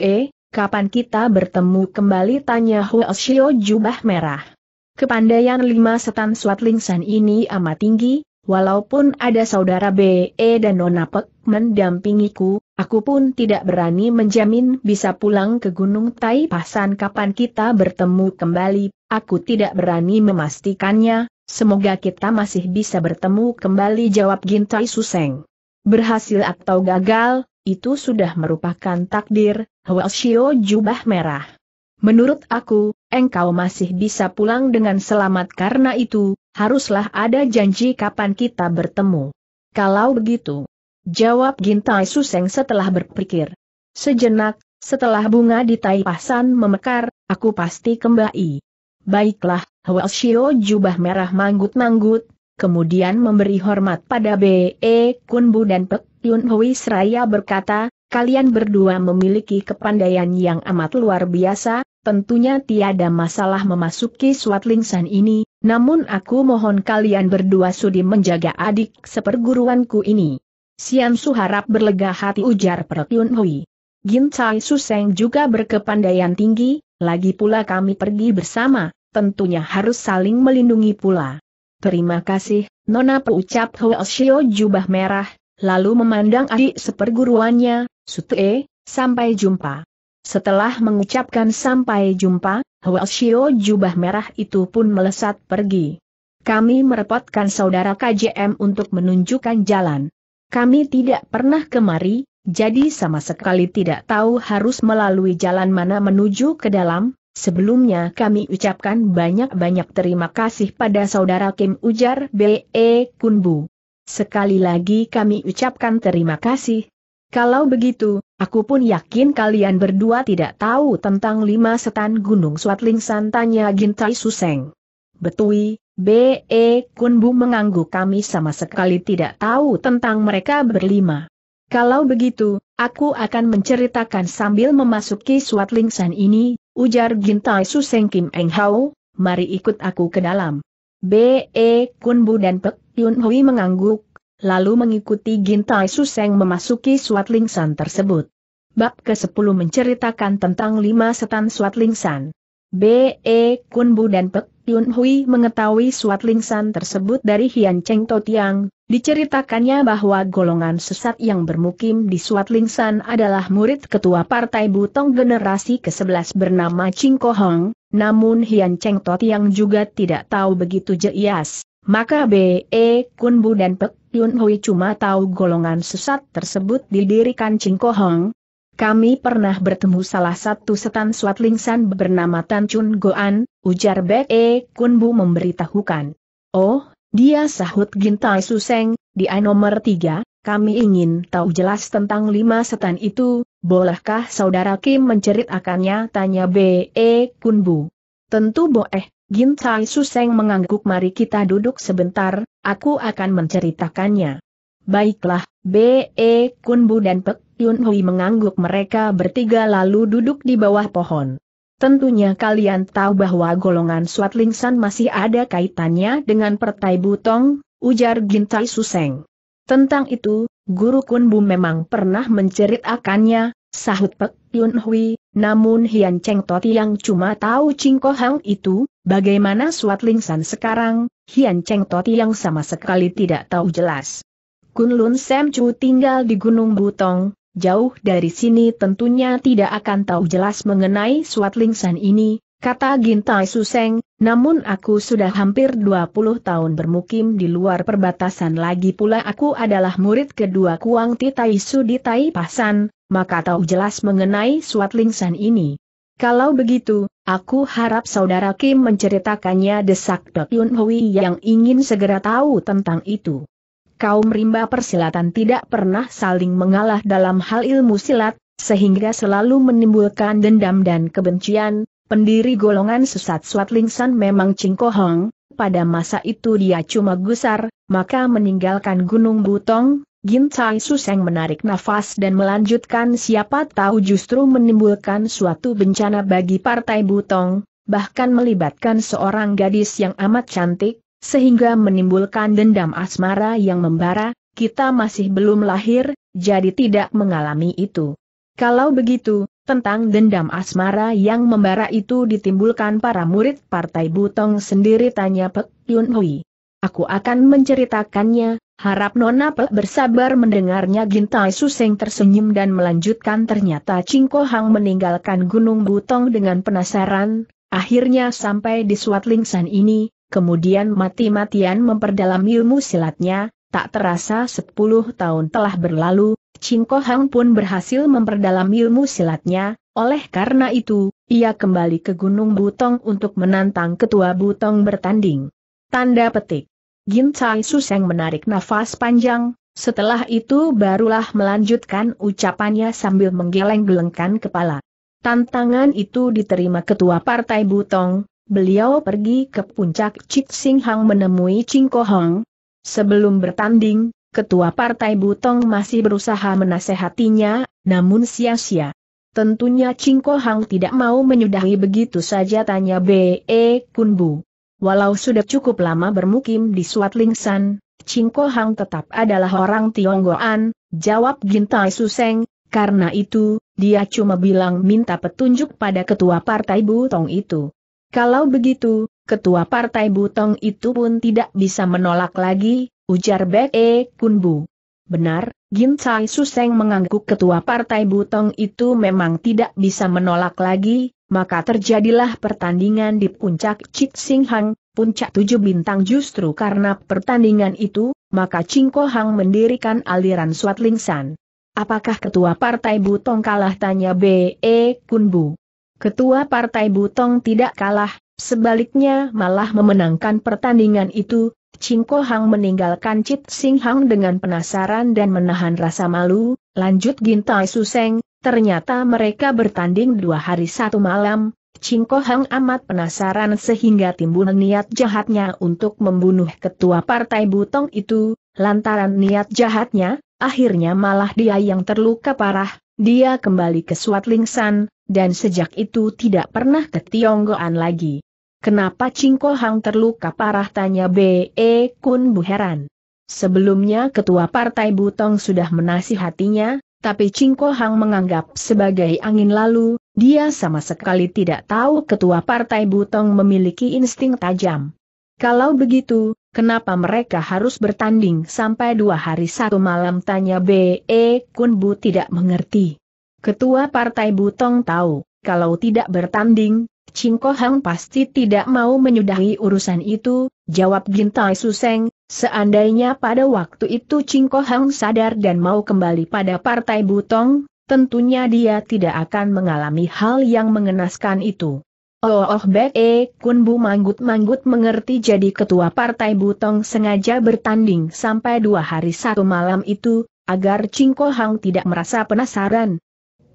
e, kapan kita bertemu kembali tanya Huo Shio jubah merah. Kepandaian lima setan swatlingsan ini amat tinggi, walaupun ada saudara BE dan Nona Pek mendampingiku, Aku pun tidak berani menjamin bisa pulang ke Gunung Tai Pasan kapan kita bertemu kembali, aku tidak berani memastikannya, semoga kita masih bisa bertemu kembali jawab Gintai Suseng. Berhasil atau gagal, itu sudah merupakan takdir, Huelshio jubah merah. Menurut aku, engkau masih bisa pulang dengan selamat karena itu, haruslah ada janji kapan kita bertemu. Kalau begitu, Jawab Gintai Suseng setelah berpikir. Sejenak, setelah bunga di tai pasan memekar, aku pasti kembali. Baiklah, Welshio jubah merah manggut-manggut, kemudian memberi hormat pada B.E. Kunbu dan Pek Yun Hui Seraya berkata, kalian berdua memiliki kepandaian yang amat luar biasa, tentunya tiada masalah memasuki Lingsan ini, namun aku mohon kalian berdua sudi menjaga adik seperguruanku ini. Sian Su harap berlega hati ujar Yun Hui. Gin Chai Suseng juga berkepandaian tinggi, lagi pula kami pergi bersama, tentunya harus saling melindungi pula. Terima kasih, Nona Hua Shio jubah merah, lalu memandang adik seperguruannya, Sutee, sampai jumpa. Setelah mengucapkan sampai jumpa, Shio jubah merah itu pun melesat pergi. Kami merepotkan saudara KJM untuk menunjukkan jalan. Kami tidak pernah kemari, jadi sama sekali tidak tahu harus melalui jalan mana menuju ke dalam. Sebelumnya kami ucapkan banyak-banyak terima kasih pada saudara Kim Ujar B.E. Kunbu. Sekali lagi kami ucapkan terima kasih. Kalau begitu, aku pun yakin kalian berdua tidak tahu tentang lima setan gunung Swatling Santanya Gintai Suseng. Betui, B.E. Kunbu mengangguk kami sama sekali tidak tahu tentang mereka berlima. Kalau begitu, aku akan menceritakan sambil memasuki suat lingsan ini, ujar Gintai Suseng Kim Eng Hao, mari ikut aku ke dalam. B.E. Kunbu dan Pek Yun Hui mengangguk, lalu mengikuti Gintai Suseng memasuki suat lingsan tersebut. Bab ke-10 menceritakan tentang lima setan suat lingsan. B.E. Kunbu dan Pek Yun Hui mengetahui suat lingsan tersebut dari Hian Cheng Totiang, diceritakannya bahwa golongan sesat yang bermukim di suat lingsan adalah murid ketua partai Butong generasi ke-11 bernama Ching Ko Hong. namun Hian Cheng Totiang juga tidak tahu begitu jelas. Maka B.E. E, Kun Bu dan Pek Yun Hui cuma tahu golongan sesat tersebut didirikan Ching Ko Hong. Kami pernah bertemu salah satu setan suat lingsan bernama Tan Chun Goan, ujar Bek E Kunbu memberitahukan. Oh, dia sahut Gintai Suseng, dia nomor tiga, kami ingin tahu jelas tentang lima setan itu, bolehkah saudara Kim menceritakannya? Tanya B.E. E Kunbu. Tentu boleh, Gintai Suseng mengangguk mari kita duduk sebentar, aku akan menceritakannya. Baiklah, B.E. E Kunbu dan Pek Yun Hui mengangguk mereka bertiga lalu duduk di bawah pohon. Tentunya kalian tahu bahwa golongan Suat Lingsan masih ada kaitannya dengan Pertai Butong, ujar Gintai Suseng. Tentang itu, Guru Kun Bu memang pernah menceritakannya, sahut Pek Yun Hui, namun Hian Cheng Toti yang cuma tahu Cingko Hang itu, bagaimana Suat Lingsan sekarang, Hian Cheng Toti yang sama sekali tidak tahu jelas. Kun Lun Sam Chu tinggal di Gunung Butong, jauh dari sini tentunya tidak akan tahu jelas mengenai suat lingsan ini, kata Gintai Suseng, namun aku sudah hampir 20 tahun bermukim di luar perbatasan lagi pula aku adalah murid kedua Kuang Titai Sudi Tai Pasan, maka tahu jelas mengenai suat lingsan ini. Kalau begitu, aku harap saudara Kim menceritakannya desak Dok Yun Hui yang ingin segera tahu tentang itu kaum rimba persilatan tidak pernah saling mengalah dalam hal ilmu silat, sehingga selalu menimbulkan dendam dan kebencian, pendiri golongan sesat Suat Lingsan memang Cingkohong, pada masa itu dia cuma gusar, maka meninggalkan Gunung Butong, Gintai Suseng menarik nafas dan melanjutkan siapa tahu justru menimbulkan suatu bencana bagi Partai Butong, bahkan melibatkan seorang gadis yang amat cantik, sehingga menimbulkan dendam asmara yang membara, kita masih belum lahir, jadi tidak mengalami itu. Kalau begitu, tentang dendam asmara yang membara itu ditimbulkan para murid Partai Butong sendiri tanya Pek Yun Hui. Aku akan menceritakannya, harap Nona Pek bersabar mendengarnya Gintai Suseng tersenyum dan melanjutkan ternyata Cingko Hang meninggalkan Gunung Butong dengan penasaran, akhirnya sampai di Suat Lingsan ini, kemudian mati-matian memperdalam ilmu silatnya, tak terasa 10 tahun telah berlalu, Cingko Hang pun berhasil memperdalam ilmu silatnya, oleh karena itu, ia kembali ke Gunung Butong untuk menantang Ketua Butong bertanding. Tanda petik. Gin Chai Suseng menarik nafas panjang, setelah itu barulah melanjutkan ucapannya sambil menggeleng-gelengkan kepala. Tantangan itu diterima Ketua Partai Butong, beliau pergi ke puncak Cik Sing Hang menemui Ching Ko Hong. Sebelum bertanding, ketua partai Butong masih berusaha menasehatinya, namun sia-sia. Tentunya Ching Ko Hang tidak mau menyudahi begitu saja tanya B.E. Kunbu. Walau sudah cukup lama bermukim di Suat Lingsan, Ching Ko Hang tetap adalah orang Tionggoan, jawab Gintai Suseng, karena itu, dia cuma bilang minta petunjuk pada ketua partai Butong itu. Kalau begitu, ketua partai Butong itu pun tidak bisa menolak lagi, ujar Bek E Kunbu. Benar, Gin Sai Suseng mengangguk ketua partai Butong itu memang tidak bisa menolak lagi, maka terjadilah pertandingan di puncak Cik Sing Hang, puncak tujuh bintang justru karena pertandingan itu, maka Cingko Hang mendirikan aliran Suat Lingsan. Apakah ketua partai Butong kalah tanya B.E. E Kunbu? Ketua Partai Butong tidak kalah, sebaliknya malah memenangkan pertandingan itu, Cingko Hang meninggalkan Cit Sing Hang dengan penasaran dan menahan rasa malu, lanjut Gintai Suseng, ternyata mereka bertanding dua hari satu malam, Cingko Hang amat penasaran sehingga timbul niat jahatnya untuk membunuh ketua partai Butong itu, lantaran niat jahatnya, akhirnya malah dia yang terluka parah, dia kembali ke Suat Lingsan, dan sejak itu tidak pernah ke Tionggoan lagi. Kenapa Cingko Hang terluka parah tanya B.E. Kun Bu heran. Sebelumnya ketua partai Butong sudah menasihatinya, tapi Cingko Hang menganggap sebagai angin lalu, dia sama sekali tidak tahu ketua partai Butong memiliki insting tajam. Kalau begitu, kenapa mereka harus bertanding sampai dua hari satu malam tanya B.E. Kun Bu tidak mengerti. Ketua Partai Butong tahu, kalau tidak bertanding, Cingko Hang pasti tidak mau menyudahi urusan itu, jawab Gintai Suseng, seandainya pada waktu itu Cingko Hang sadar dan mau kembali pada Partai Butong, tentunya dia tidak akan mengalami hal yang mengenaskan itu. Oh oh baik eh, Kun Bu manggut-manggut mengerti jadi ketua Partai Butong sengaja bertanding sampai dua hari satu malam itu, agar Cingko Hang tidak merasa penasaran,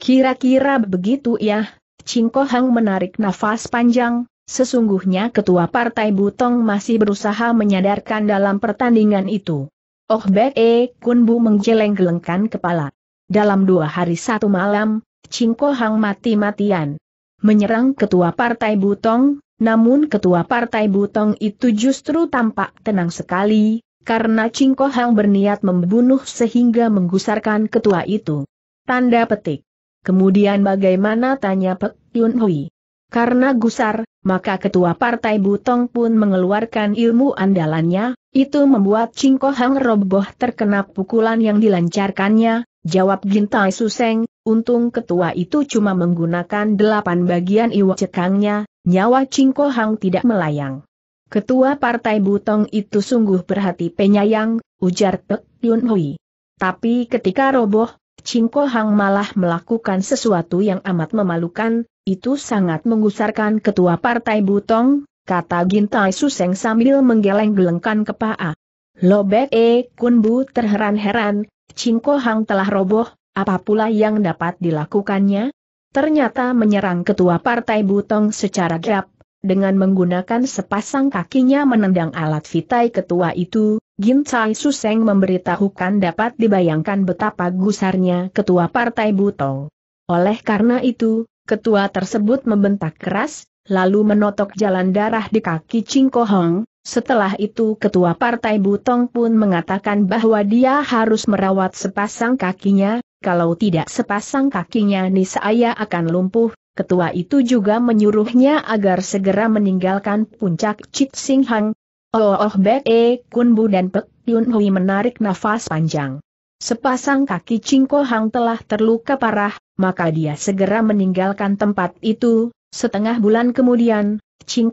Kira-kira begitu ya, Cingko Hang menarik nafas panjang, sesungguhnya ketua partai Butong masih berusaha menyadarkan dalam pertandingan itu. Oh be, E Bu menggeleng-gelengkan kepala. Dalam dua hari satu malam, Cingko Hang mati-matian. Menyerang ketua partai Butong, namun ketua partai Butong itu justru tampak tenang sekali, karena Cingko Hang berniat membunuh sehingga menggusarkan ketua itu. Tanda petik. Kemudian bagaimana tanya Pek Yun Hui? Karena gusar, maka ketua partai Butong pun mengeluarkan ilmu andalannya, itu membuat Cingko Hang roboh terkena pukulan yang dilancarkannya, jawab Gintai Suseng, untung ketua itu cuma menggunakan delapan bagian iwa cekangnya, nyawa Cingko Hang tidak melayang. Ketua partai Butong itu sungguh berhati penyayang, ujar Pek Yun Hui. Tapi ketika roboh, Cingko Hang malah melakukan sesuatu yang amat memalukan, itu sangat mengusarkan ketua partai Butong, kata Gintai Suseng sambil menggeleng-gelengkan kepala. Lobek E Bu terheran-heran, Cingko Hang telah roboh, apa pula yang dapat dilakukannya? Ternyata menyerang ketua partai Butong secara gap, dengan menggunakan sepasang kakinya menendang alat vitai ketua itu, Gin Chai Suseng memberitahukan dapat dibayangkan betapa gusarnya ketua partai Butong. Oleh karena itu, ketua tersebut membentak keras, lalu menotok jalan darah di kaki Hong. setelah itu ketua partai Butong pun mengatakan bahwa dia harus merawat sepasang kakinya, kalau tidak sepasang kakinya Nisaya akan lumpuh, ketua itu juga menyuruhnya agar segera meninggalkan puncak Chit Sing Hang. Oh, oh, Bek E, Kun Bu dan Pek Yun Hui menarik nafas panjang. Sepasang kaki Ko Hang telah terluka parah, maka dia segera meninggalkan tempat itu. Setengah bulan kemudian,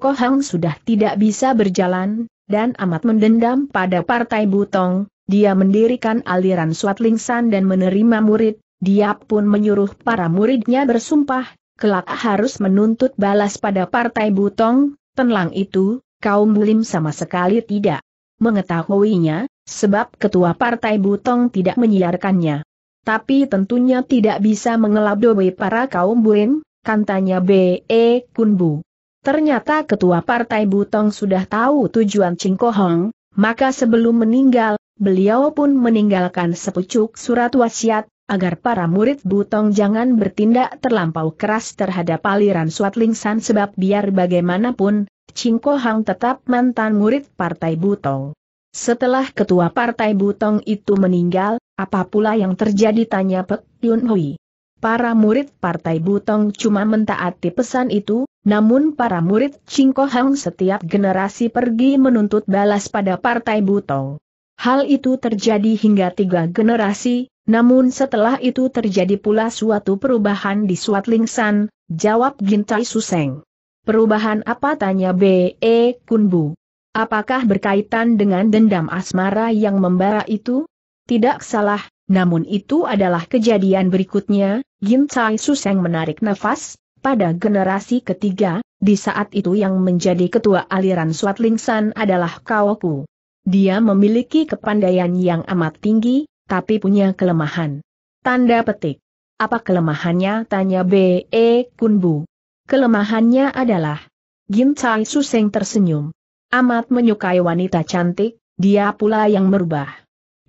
Ko Hang sudah tidak bisa berjalan, dan amat mendendam pada Partai Butong, dia mendirikan aliran Swat Lingsan dan menerima murid, dia pun menyuruh para muridnya bersumpah kelak harus menuntut balas pada partai Butong, tenlang itu, kaum Bulim sama sekali tidak mengetahuinya, sebab ketua partai Butong tidak menyiarkannya. Tapi tentunya tidak bisa mengelabui para kaum Bulim, kantanya B.E. Kunbu. Ternyata ketua partai Butong sudah tahu tujuan Cingkohong, maka sebelum meninggal, beliau pun meninggalkan sepucuk surat wasiat, agar para murid Butong jangan bertindak terlampau keras terhadap aliran Suat Lingsan sebab biar bagaimanapun, Cingko Hang tetap mantan murid Partai Butong. Setelah ketua Partai Butong itu meninggal, apa pula yang terjadi tanya Pek Yun Hui. Para murid Partai Butong cuma mentaati pesan itu, namun para murid Cingko Hang setiap generasi pergi menuntut balas pada Partai Butong. Hal itu terjadi hingga tiga generasi, namun setelah itu terjadi pula suatu perubahan di Suat Lingsan, jawab Gintai Suseng. Perubahan apa tanya B.E. E Kunbu? Apakah berkaitan dengan dendam asmara yang membara itu? Tidak salah, namun itu adalah kejadian berikutnya, Gintai Suseng menarik nafas, pada generasi ketiga, di saat itu yang menjadi ketua aliran Suat Lingsan adalah Kaoku. Dia memiliki kepandaian yang amat tinggi, tapi punya kelemahan. Tanda petik. Apa kelemahannya? Tanya B.E. Kunbu. Kelemahannya adalah. Gintai Suseng tersenyum. Amat menyukai wanita cantik, dia pula yang merubah.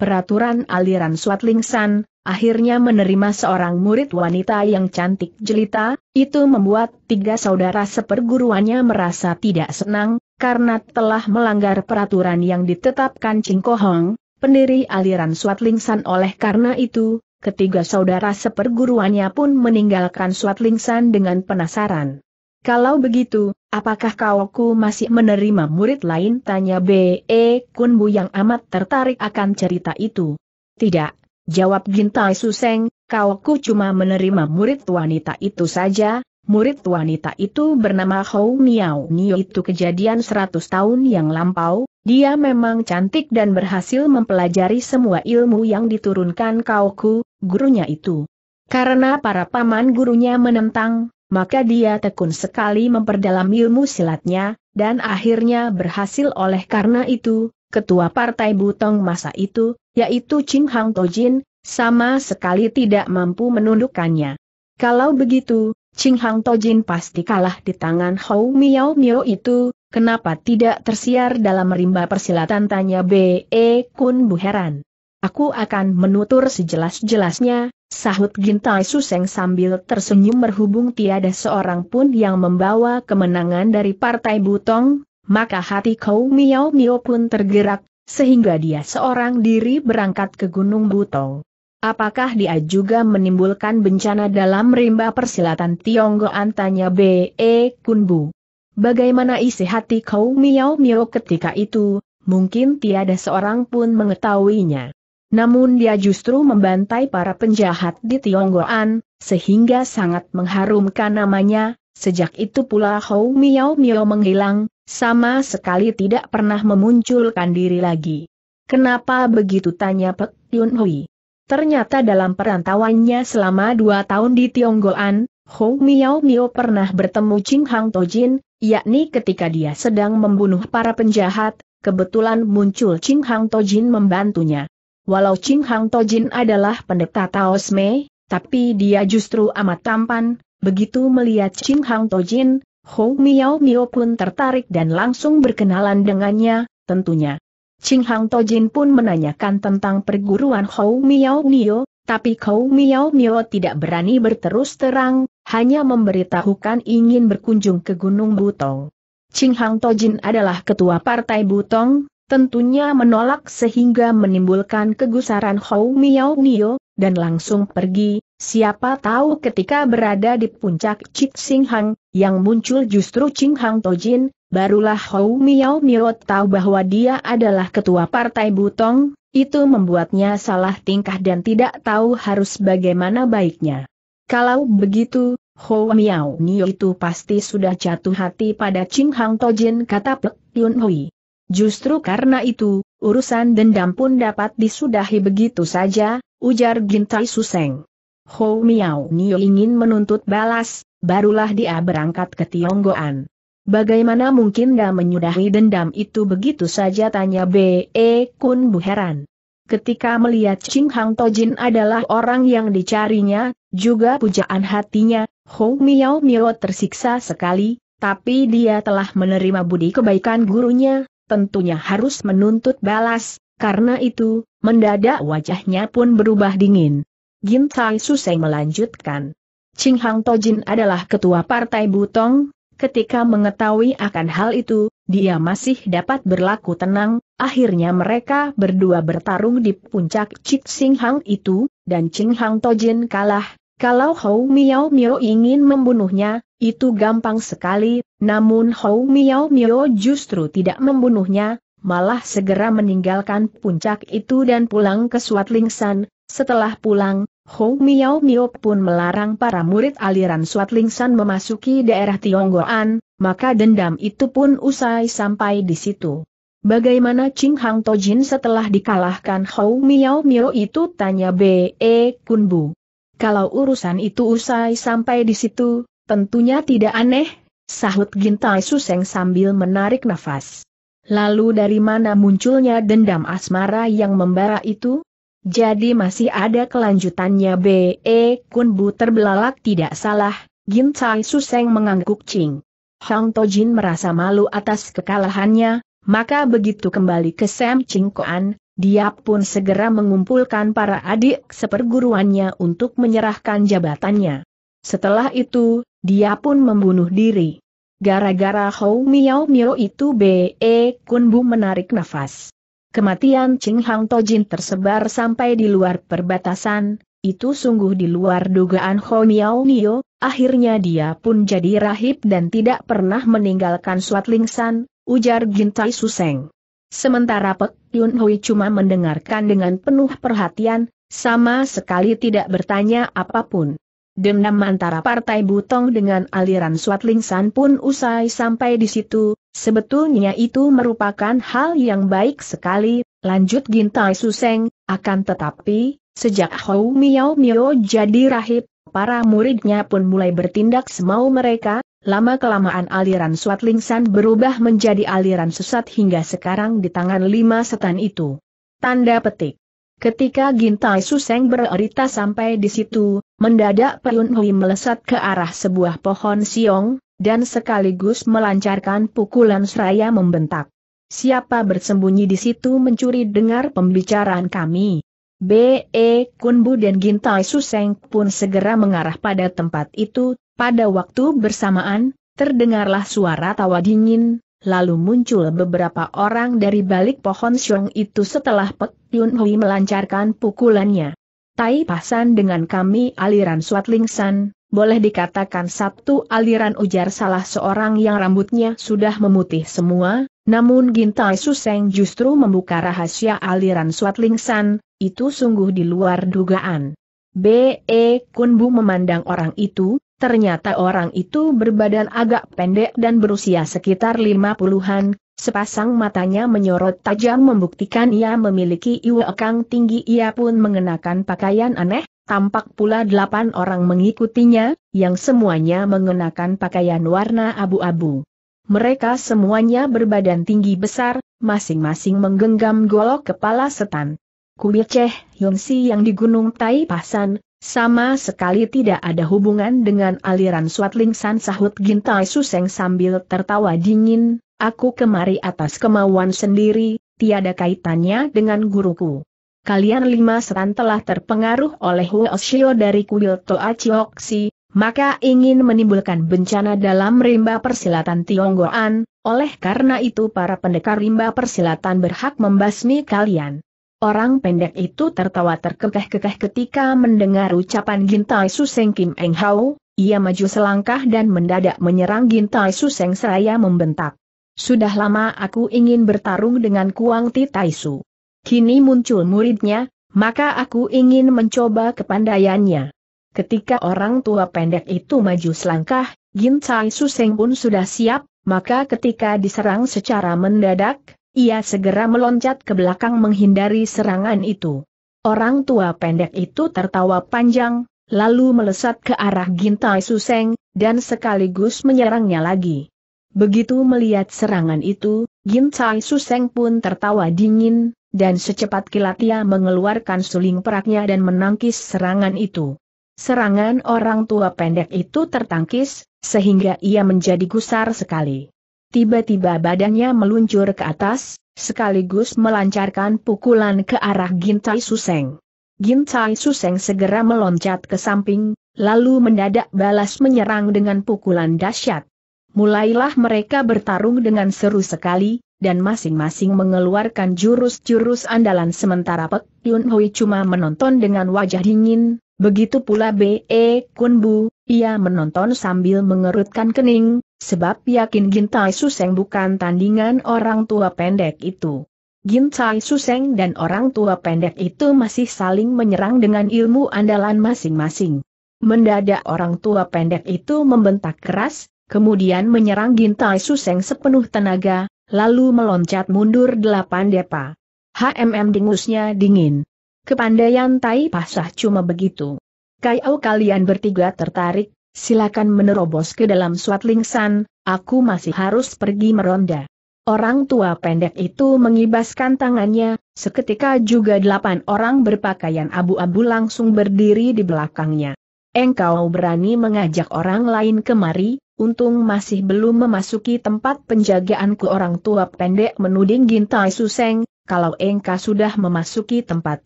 Peraturan aliran Suat Lingsan, akhirnya menerima seorang murid wanita yang cantik jelita, itu membuat tiga saudara seperguruannya merasa tidak senang, karena telah melanggar peraturan yang ditetapkan Cingkohong, pendiri aliran Swatlingsan oleh karena itu, ketiga saudara seperguruannya pun meninggalkan Swatlingsan dengan penasaran. Kalau begitu, apakah kauku masih menerima murid lain? Tanya B.E. Kunbu yang amat tertarik akan cerita itu. Tidak, jawab Gintai Suseng, kauku cuma menerima murid wanita itu saja, Murid wanita itu bernama Hou Miao Nio itu kejadian 100 tahun yang lampau, dia memang cantik dan berhasil mempelajari semua ilmu yang diturunkan Kauku, gurunya itu. Karena para paman gurunya menentang, maka dia tekun sekali memperdalam ilmu silatnya, dan akhirnya berhasil oleh karena itu, ketua partai Butong masa itu, yaitu Ching Hang Tojin, sama sekali tidak mampu menundukkannya. Kalau begitu, Ching Hang Tojin pasti kalah di tangan Hou Miao Miao itu, kenapa tidak tersiar dalam rimba persilatan tanya B.E. Kun Bu heran. Aku akan menutur sejelas-jelasnya, sahut Gintai Suseng sambil tersenyum berhubung tiada seorang pun yang membawa kemenangan dari Partai Butong, maka hati Kau Miao Miao pun tergerak, sehingga dia seorang diri berangkat ke Gunung Butong. Apakah dia juga menimbulkan bencana dalam rimba persilatan Tionggo antanya B.E. Kunbu? Bagaimana isi hati kau Miao Miao ketika itu, mungkin tiada seorang pun mengetahuinya. Namun dia justru membantai para penjahat di Tionggoan, sehingga sangat mengharumkan namanya, sejak itu pula Hou Miao Miao menghilang, sama sekali tidak pernah memunculkan diri lagi. Kenapa begitu tanya Pek Yun Hui? Ternyata dalam perantauannya selama dua tahun di Tionggoan, Hong Miao Miao pernah bertemu Ching Hang Tojin, yakni ketika dia sedang membunuh para penjahat, kebetulan muncul Ching Hang Tojin membantunya. Walau Ching Hang Tojin adalah pendeta Taosme, tapi dia justru amat tampan, begitu melihat Ching Hang Tojin, Hong Miao Miao pun tertarik dan langsung berkenalan dengannya, tentunya. Ching Hang Tojin pun menanyakan tentang perguruan Hou Miao Nio, tapi Hou Miao Nio tidak berani berterus terang, hanya memberitahukan ingin berkunjung ke Gunung Butong. Ching Hang Tojin adalah ketua partai Butong, tentunya menolak sehingga menimbulkan kegusaran Hou Miao Nio, dan langsung pergi, siapa tahu ketika berada di puncak Cik Sing Hang, yang muncul justru Ching Hang Tojin, Barulah Hou Miao Miao tahu bahwa dia adalah ketua partai Butong, itu membuatnya salah tingkah dan tidak tahu harus bagaimana baiknya. Kalau begitu, Hou Miao Miao itu pasti sudah jatuh hati pada Ching Hang Tojin kata Pek Yun Hui. Justru karena itu, urusan dendam pun dapat disudahi begitu saja, ujar Gintai Suseng. Hou Miao Miao ingin menuntut balas, barulah dia berangkat ke Tionggoan. Bagaimana mungkin gak menyudahi dendam itu begitu saja tanya B.E. Kun Bu heran. Ketika melihat Ching Hang Tojin adalah orang yang dicarinya, juga pujaan hatinya, Hong Miao Miao tersiksa sekali, tapi dia telah menerima budi kebaikan gurunya, tentunya harus menuntut balas, karena itu, mendadak wajahnya pun berubah dingin. Gin Tai Suseng melanjutkan. Ching Hang Tojin adalah ketua partai Butong, ketika mengetahui akan hal itu, dia masih dapat berlaku tenang, akhirnya mereka berdua bertarung di puncak Cik Sing Hang itu, dan Ching Hang Tojin kalah. Kalau Hou Miao Miao ingin membunuhnya, itu gampang sekali, namun Hou Miao Miao justru tidak membunuhnya, malah segera meninggalkan puncak itu dan pulang ke Suat Lingsan. Setelah pulang, Hou Miao Mio pun melarang para murid aliran Swatling-san memasuki daerah Tionggoan, maka dendam itu pun usai sampai di situ. Bagaimana Ching Hang Tojin setelah dikalahkan Hou Miao Mio itu tanya B.E. Kunbu. Kalau urusan itu usai sampai di situ, tentunya tidak aneh, sahut Gintai Suseng sambil menarik nafas. Lalu dari mana munculnya dendam asmara yang membara itu? Jadi masih ada kelanjutannya B.E. E. Kunbu terbelalak tidak salah, Gin Suseng mengangguk cing. To Tojin merasa malu atas kekalahannya, maka begitu kembali ke Sam Cingkoan, dia pun segera mengumpulkan para adik seperguruannya untuk menyerahkan jabatannya. Setelah itu, dia pun membunuh diri. Gara-gara Hou Miao Miao itu B.E. E. Kunbu menarik nafas. Kematian Ching Hang Tojin tersebar sampai di luar perbatasan, itu sungguh di luar dugaan Ho Miao Nio, akhirnya dia pun jadi rahib dan tidak pernah meninggalkan Suat Lingsan, ujar Gintai Suseng. Sementara Pek Yun Hui cuma mendengarkan dengan penuh perhatian, sama sekali tidak bertanya apapun. Demam antara Partai Butong dengan aliran Suat Lingsan pun usai sampai di situ, sebetulnya itu merupakan hal yang baik sekali, lanjut Gintai Suseng, akan tetapi, sejak Hou Miao Miao jadi rahib, para muridnya pun mulai bertindak semau mereka, lama-kelamaan aliran Suat Lingsan berubah menjadi aliran sesat hingga sekarang di tangan lima setan itu. Tanda petik Ketika Gintai Suseng bererita sampai di situ, mendadak Peyun Hui melesat ke arah sebuah pohon siong, dan sekaligus melancarkan pukulan seraya membentak. Siapa bersembunyi di situ mencuri dengar pembicaraan kami? B.E. Kunbu dan Gintai Suseng pun segera mengarah pada tempat itu, pada waktu bersamaan, terdengarlah suara tawa dingin, lalu muncul beberapa orang dari balik pohon siung itu setelah Pek Yun Hui melancarkan pukulannya. Tai Pasan dengan kami aliran Suat Lingsan, boleh dikatakan satu aliran ujar salah seorang yang rambutnya sudah memutih semua, namun Gintai Suseng justru membuka rahasia aliran Suat Lingsan, itu sungguh di luar dugaan. B.E. Kunbu memandang orang itu, Ternyata orang itu berbadan agak pendek dan berusia sekitar lima puluhan, sepasang matanya menyorot tajam membuktikan ia memiliki iwakang tinggi ia pun mengenakan pakaian aneh, tampak pula delapan orang mengikutinya, yang semuanya mengenakan pakaian warna abu-abu. Mereka semuanya berbadan tinggi besar, masing-masing menggenggam golok kepala setan. Kubiceh Yongsi yang di Gunung Tai Pasan, sama sekali tidak ada hubungan dengan aliran Swatling San sahut Gintai Suseng sambil tertawa dingin, aku kemari atas kemauan sendiri, tiada kaitannya dengan guruku. Kalian lima setan telah terpengaruh oleh Huoshio dari kuil Toa Chioksi, maka ingin menimbulkan bencana dalam rimba persilatan Tionggoan, oleh karena itu para pendekar rimba persilatan berhak membasmi kalian. Orang pendek itu tertawa terkekeh-kekeh ketika mendengar ucapan Gintai Suseng Kim Eng Hau. ia maju selangkah dan mendadak menyerang Gintai Suseng seraya membentak. Sudah lama aku ingin bertarung dengan Kuang Ti Tai Su. Kini muncul muridnya, maka aku ingin mencoba kepandaiannya. Ketika orang tua pendek itu maju selangkah, Gintai Suseng pun sudah siap, maka ketika diserang secara mendadak, ia segera meloncat ke belakang menghindari serangan itu. Orang tua pendek itu tertawa panjang, lalu melesat ke arah Gintai Suseng, dan sekaligus menyerangnya lagi. Begitu melihat serangan itu, Gintai Suseng pun tertawa dingin, dan secepat kilat ia mengeluarkan suling peraknya dan menangkis serangan itu. Serangan orang tua pendek itu tertangkis, sehingga ia menjadi gusar sekali. Tiba-tiba badannya meluncur ke atas, sekaligus melancarkan pukulan ke arah Gintai Suseng. Gintai Suseng segera meloncat ke samping, lalu mendadak balas menyerang dengan pukulan dahsyat. Mulailah mereka bertarung dengan seru sekali, dan masing-masing mengeluarkan jurus-jurus andalan sementara Pek Yun Hui cuma menonton dengan wajah dingin, begitu pula B.E. Kun Bu, ia menonton sambil mengerutkan kening, Sebab yakin Gintai Suseng bukan tandingan orang tua pendek itu. Gintai Suseng dan orang tua pendek itu masih saling menyerang dengan ilmu andalan masing-masing. Mendadak orang tua pendek itu membentak keras, kemudian menyerang Gintai Suseng sepenuh tenaga, lalu meloncat mundur delapan depa. HMM dingusnya dingin. Kepandaian Tai Pasah cuma begitu. Kau kalian bertiga tertarik, silakan menerobos ke dalam suat lingsan, aku masih harus pergi meronda. Orang tua pendek itu mengibaskan tangannya, seketika juga delapan orang berpakaian abu-abu langsung berdiri di belakangnya. Engkau berani mengajak orang lain kemari, untung masih belum memasuki tempat penjagaanku orang tua pendek menuding Gintai Suseng, kalau engkau sudah memasuki tempat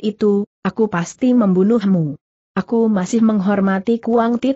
itu, aku pasti membunuhmu aku masih menghormati Kuang Ti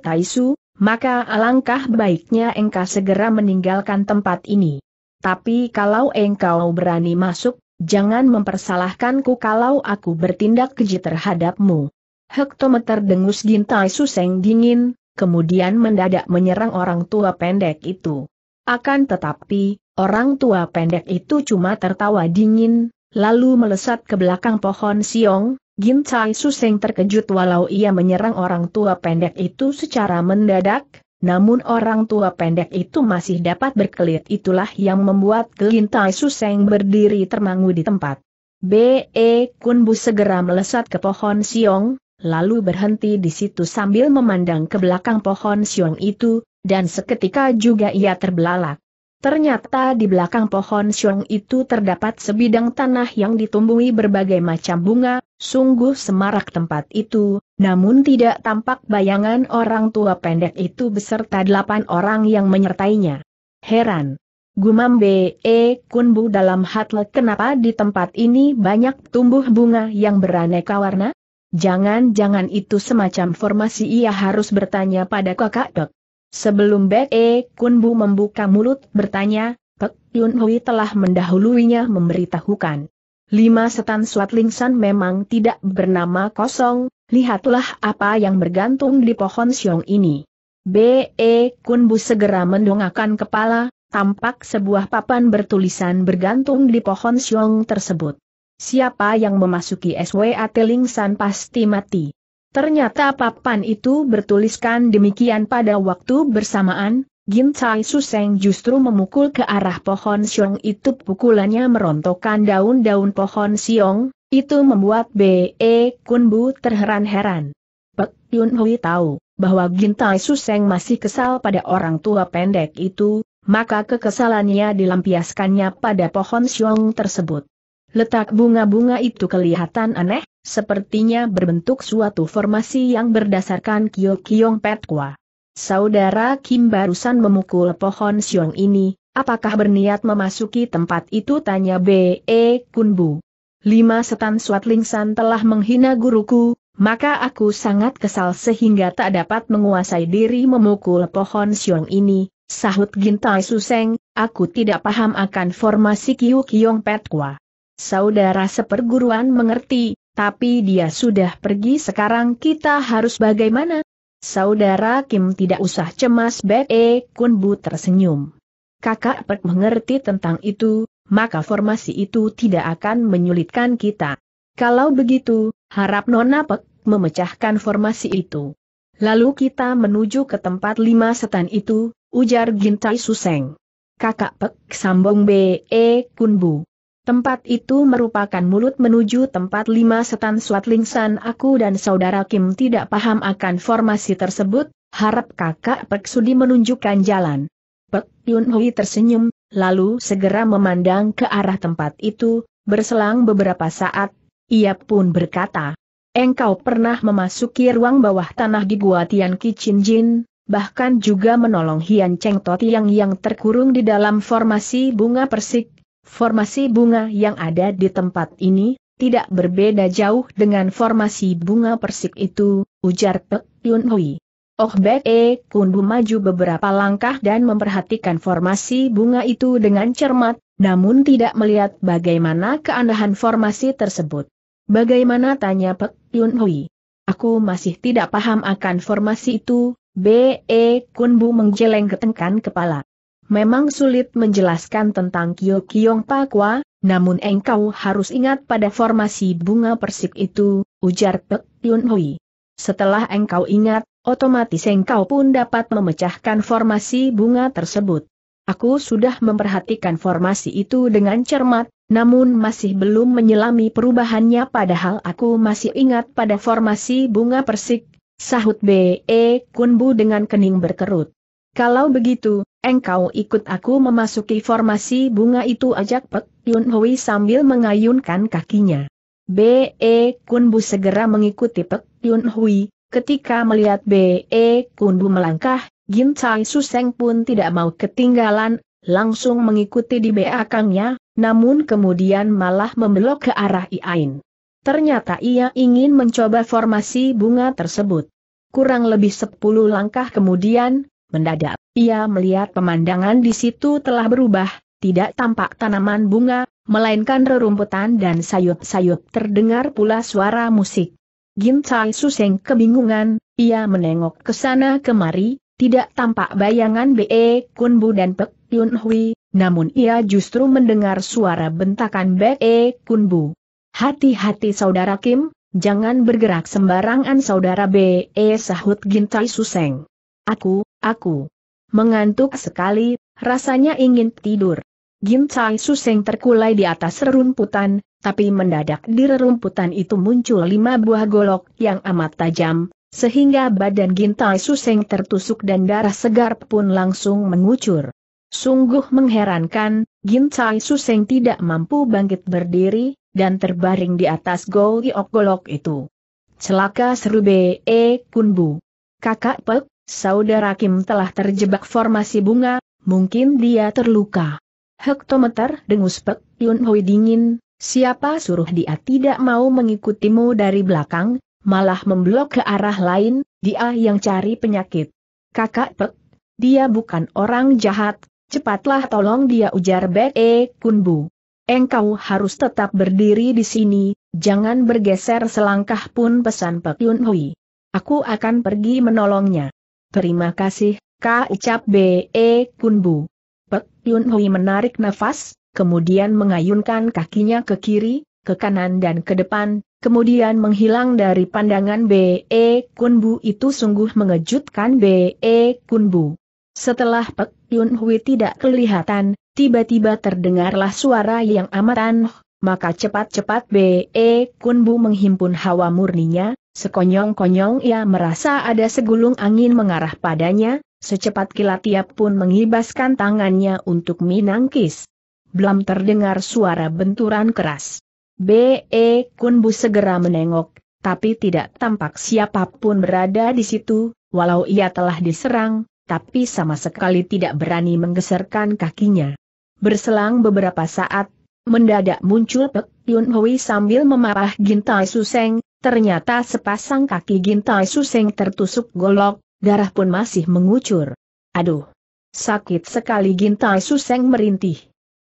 maka alangkah baiknya engkau segera meninggalkan tempat ini. Tapi kalau engkau berani masuk, jangan mempersalahkanku kalau aku bertindak keji terhadapmu. Hektometer dengus gintai seng dingin, kemudian mendadak menyerang orang tua pendek itu. Akan tetapi, orang tua pendek itu cuma tertawa dingin, lalu melesat ke belakang pohon siong, Gin Tai Suseng terkejut walau ia menyerang orang tua pendek itu secara mendadak, namun orang tua pendek itu masih dapat berkelit itulah yang membuat Gintai Suseng berdiri termangu di tempat. B.E. Kunbu segera melesat ke pohon siong, lalu berhenti di situ sambil memandang ke belakang pohon siong itu, dan seketika juga ia terbelalak. Ternyata di belakang pohon siong itu terdapat sebidang tanah yang ditumbuhi berbagai macam bunga, Sungguh semarak tempat itu, namun tidak tampak bayangan orang tua pendek itu beserta delapan orang yang menyertainya. Heran. Gumam B.E. E, Kunbu dalam hatle kenapa di tempat ini banyak tumbuh bunga yang beraneka warna? Jangan-jangan itu semacam formasi ia harus bertanya pada kakak dok. Sebelum B.E. E, Kunbu membuka mulut bertanya, Pek Yun Hui telah mendahuluinya memberitahukan. Lima setan suat lingsan memang tidak bernama kosong, lihatlah apa yang bergantung di pohon siong ini. B.E. Kunbu segera mendongakkan kepala, tampak sebuah papan bertulisan bergantung di pohon siong tersebut. Siapa yang memasuki SWAT Lingsan pasti mati. Ternyata papan itu bertuliskan demikian pada waktu bersamaan, Gin Tai Suseng justru memukul ke arah pohon siong itu pukulannya merontokkan daun-daun pohon siong, itu membuat B.E. Kunbu terheran-heran. Pek Yun Hui tahu bahwa Gin Tai Suseng masih kesal pada orang tua pendek itu, maka kekesalannya dilampiaskannya pada pohon siong tersebut. Letak bunga-bunga itu kelihatan aneh, sepertinya berbentuk suatu formasi yang berdasarkan kio Kyong petkwa. Saudara Kim barusan memukul pohon siung ini, apakah berniat memasuki tempat itu tanya B.E. Kunbu. Lima setan suat lingsan telah menghina guruku, maka aku sangat kesal sehingga tak dapat menguasai diri memukul pohon siung ini, sahut Gintai Suseng, aku tidak paham akan formasi Kiu Kiong Petkwa. Saudara seperguruan mengerti, tapi dia sudah pergi sekarang kita harus bagaimana? Saudara Kim tidak usah cemas Be. Kun Bu tersenyum. Kakak Pek mengerti tentang itu, maka formasi itu tidak akan menyulitkan kita. Kalau begitu, harap Nona Pek memecahkan formasi itu. Lalu kita menuju ke tempat lima setan itu, ujar Gintai Suseng. Kakak Pek sambung B.E. Kun Bu. Tempat itu merupakan mulut menuju tempat lima setan suat lingsan aku dan saudara Kim tidak paham akan formasi tersebut, harap kakak Pek Sudi menunjukkan jalan. Pek Yun Hui tersenyum, lalu segera memandang ke arah tempat itu, berselang beberapa saat, ia pun berkata, Engkau pernah memasuki ruang bawah tanah di Gua Tian Kichin Jin, bahkan juga menolong Hian Cheng Totiang yang terkurung di dalam formasi bunga persik, Formasi bunga yang ada di tempat ini, tidak berbeda jauh dengan formasi bunga persik itu, ujar Pek Yun Hui. Oh Bek E Kundu maju beberapa langkah dan memperhatikan formasi bunga itu dengan cermat, namun tidak melihat bagaimana keandahan formasi tersebut. Bagaimana tanya Pek Yun Hui? Aku masih tidak paham akan formasi itu, B.E. E, Kunbu menggeleng ketengkan kepala. Memang sulit menjelaskan tentang Kyo Kyong Pakwa, namun engkau harus ingat pada formasi bunga persik itu, ujar Pek Yun Hui. Setelah engkau ingat, otomatis engkau pun dapat memecahkan formasi bunga tersebut. Aku sudah memperhatikan formasi itu dengan cermat, namun masih belum menyelami perubahannya padahal aku masih ingat pada formasi bunga persik, sahut B.E. E Kunbu dengan kening berkerut. Kalau begitu, engkau ikut aku memasuki formasi bunga itu ajak Pek Yun Hui sambil mengayunkan kakinya. B.E. Kunbu segera mengikuti Pek Yun Hui, ketika melihat B.E. Kunbu melangkah, Gin Chai Suseng pun tidak mau ketinggalan, langsung mengikuti di belakangnya, namun kemudian malah membelok ke arah Iain. Ternyata ia ingin mencoba formasi bunga tersebut. Kurang lebih 10 langkah kemudian, Mendadak, ia melihat pemandangan di situ telah berubah, tidak tampak tanaman bunga, melainkan rerumputan dan sayup-sayup terdengar pula suara musik. Gintai Suseng kebingungan, ia menengok ke sana kemari, tidak tampak bayangan Be Kunbu dan Pek Yun Hui, namun ia justru mendengar suara bentakan Be Kunbu. Hati-hati saudara Kim, jangan bergerak sembarangan saudara Be sahut Gintai Suseng. Aku, aku. Mengantuk sekali, rasanya ingin tidur. Gin Chai Suseng terkulai di atas rerumputan, tapi mendadak di rerumputan itu muncul lima buah golok yang amat tajam, sehingga badan Gintai Suseng tertusuk dan darah segar pun langsung mengucur. Sungguh mengherankan, Gintai Suseng tidak mampu bangkit berdiri, dan terbaring di atas golok golok itu. Celaka seru B.E. Kunbu. Kakak Pek, Saudara Kim telah terjebak formasi bunga, mungkin dia terluka. Hektometer dengus Pek Yun Hui dingin, siapa suruh dia tidak mau mengikutimu dari belakang, malah memblok ke arah lain, dia yang cari penyakit. Kakak Pek, dia bukan orang jahat, cepatlah tolong dia ujar Be Kunbu. Engkau harus tetap berdiri di sini, jangan bergeser selangkah pun pesan Pek Yun Hui. Aku akan pergi menolongnya. Terima kasih, Ka Ucap B.E. E Kunbu. Pek Yun Hui menarik nafas, kemudian mengayunkan kakinya ke kiri, ke kanan dan ke depan, kemudian menghilang dari pandangan B.E. E Kunbu itu sungguh mengejutkan B.E. E Kunbu. Setelah Pek Yun Hui tidak kelihatan, tiba-tiba terdengarlah suara yang amat aneh, maka cepat-cepat B.E. Kunbu menghimpun hawa murninya, Sekonyong-konyong ia merasa ada segulung angin mengarah padanya, secepat kilat ia pun mengibaskan tangannya untuk minangkis. Belum terdengar suara benturan keras. B.E. Kunbu segera menengok, tapi tidak tampak siapapun berada di situ, walau ia telah diserang, tapi sama sekali tidak berani menggeserkan kakinya. Berselang beberapa saat, mendadak muncul Pek Yun Hui sambil memarah Gintai Suseng, Ternyata sepasang kaki gintai suseng tertusuk golok, darah pun masih mengucur. Aduh! Sakit sekali gintai suseng merintih.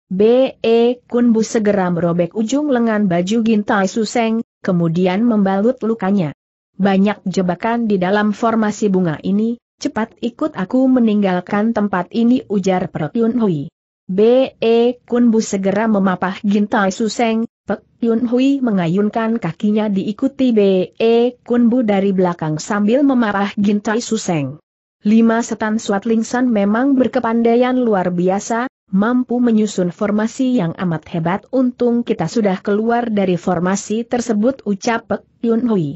B.E. Kunbu segera merobek ujung lengan baju gintai suseng, kemudian membalut lukanya. Banyak jebakan di dalam formasi bunga ini, cepat ikut aku meninggalkan tempat ini ujar Perkyun Hui. B.E. Kunbu segera memapah gintai suseng, pek, Yun Hui mengayunkan kakinya diikuti B.E. Kunbu dari belakang sambil memarah Gintai Suseng. Lima setan Suat Lingsan memang berkepandaian luar biasa, mampu menyusun formasi yang amat hebat untung kita sudah keluar dari formasi tersebut ucap Pek Yun Hui.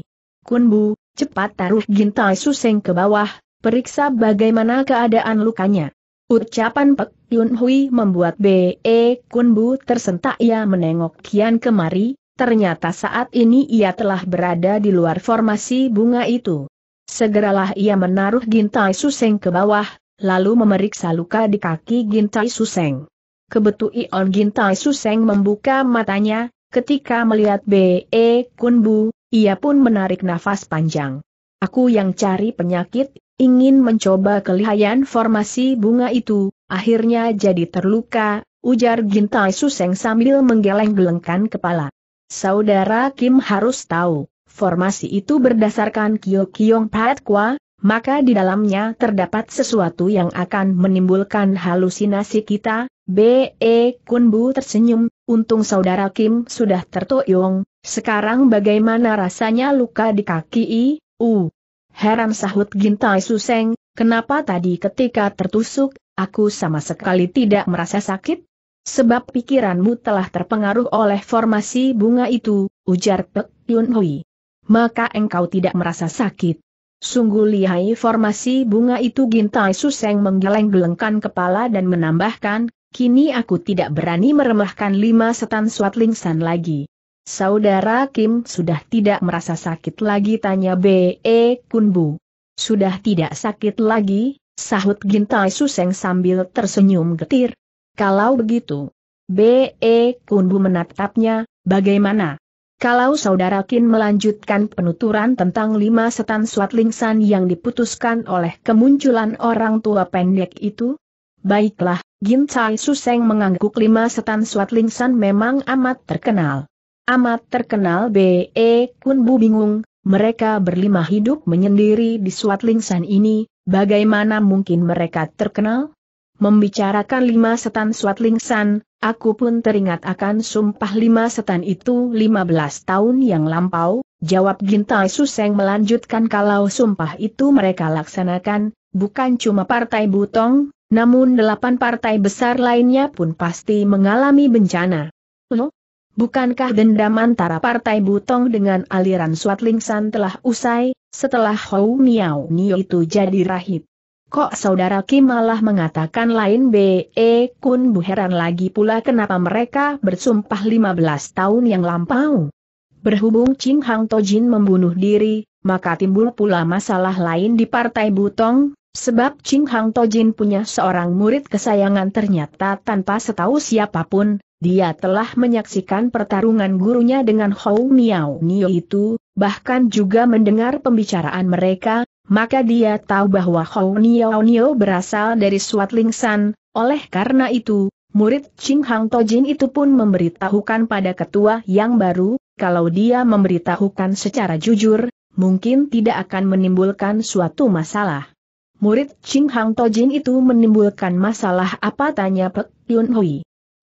Kunbu, cepat taruh Gintai Suseng ke bawah, periksa bagaimana keadaan lukanya. Ucapan Pek Yun Hui membuat B.E. Kun Bu tersentak ia menengok kian kemari, ternyata saat ini ia telah berada di luar formasi bunga itu. Segeralah ia menaruh gintai suseng ke bawah, lalu memeriksa luka di kaki gintai suseng. Kebetui on gintai suseng membuka matanya, ketika melihat B.E. Kun Bu, ia pun menarik nafas panjang. Aku yang cari penyakit, ingin mencoba kelihayan formasi bunga itu, akhirnya jadi terluka, ujar Gintai Suseng sambil menggeleng-gelengkan kepala. Saudara Kim harus tahu, formasi itu berdasarkan Kyokyong Patkwa, maka di dalamnya terdapat sesuatu yang akan menimbulkan halusinasi kita, B.E. Kunbu tersenyum, untung saudara Kim sudah tertoyong, sekarang bagaimana rasanya luka di kaki I, U, Heran sahut Gintai Suseng, kenapa tadi ketika tertusuk, aku sama sekali tidak merasa sakit? Sebab pikiranmu telah terpengaruh oleh formasi bunga itu, ujar Pek Yun Hui. Maka engkau tidak merasa sakit. Sungguh lihai formasi bunga itu Gintai Suseng menggeleng-gelengkan kepala dan menambahkan, kini aku tidak berani meremahkan lima setan swatlingsan lagi. Saudara Kim sudah tidak merasa sakit lagi tanya B.E. Kunbu. Sudah tidak sakit lagi, sahut Gintai Suseng sambil tersenyum getir. Kalau begitu, B.E. Kunbu menatapnya, bagaimana? Kalau saudara Kim melanjutkan penuturan tentang lima setan Swatlingsan yang diputuskan oleh kemunculan orang tua pendek itu? Baiklah, Gintai Suseng mengangguk lima setan Swatlingsan memang amat terkenal amat terkenal B.E. Kun Bu bingung, mereka berlima hidup menyendiri di suat lingsan ini, bagaimana mungkin mereka terkenal? Membicarakan lima setan suat lingsan, aku pun teringat akan sumpah lima setan itu lima belas tahun yang lampau, jawab Gintai Suseng melanjutkan kalau sumpah itu mereka laksanakan, bukan cuma partai butong, namun delapan partai besar lainnya pun pasti mengalami bencana. Loh, Bukankah dendam antara Partai Butong dengan aliran Swatlingsan telah usai, setelah Hou Miao Nio itu jadi rahib? Kok saudara Kim malah mengatakan lain B.E. E, kun Bu heran lagi pula kenapa mereka bersumpah 15 tahun yang lampau? Berhubung Ching Hang Tojin membunuh diri, maka timbul pula masalah lain di Partai Butong, sebab Ching Hang Tojin punya seorang murid kesayangan ternyata tanpa setahu siapapun, dia telah menyaksikan pertarungan gurunya dengan Hou Miao Nio itu, bahkan juga mendengar pembicaraan mereka, maka dia tahu bahwa Hou Miao Nio berasal dari Suat Lingsan, oleh karena itu, murid Ching Hang Tojin itu pun memberitahukan pada ketua yang baru, kalau dia memberitahukan secara jujur, mungkin tidak akan menimbulkan suatu masalah. Murid Ching Hang Tojin itu menimbulkan masalah apa tanya Pek Yun Hui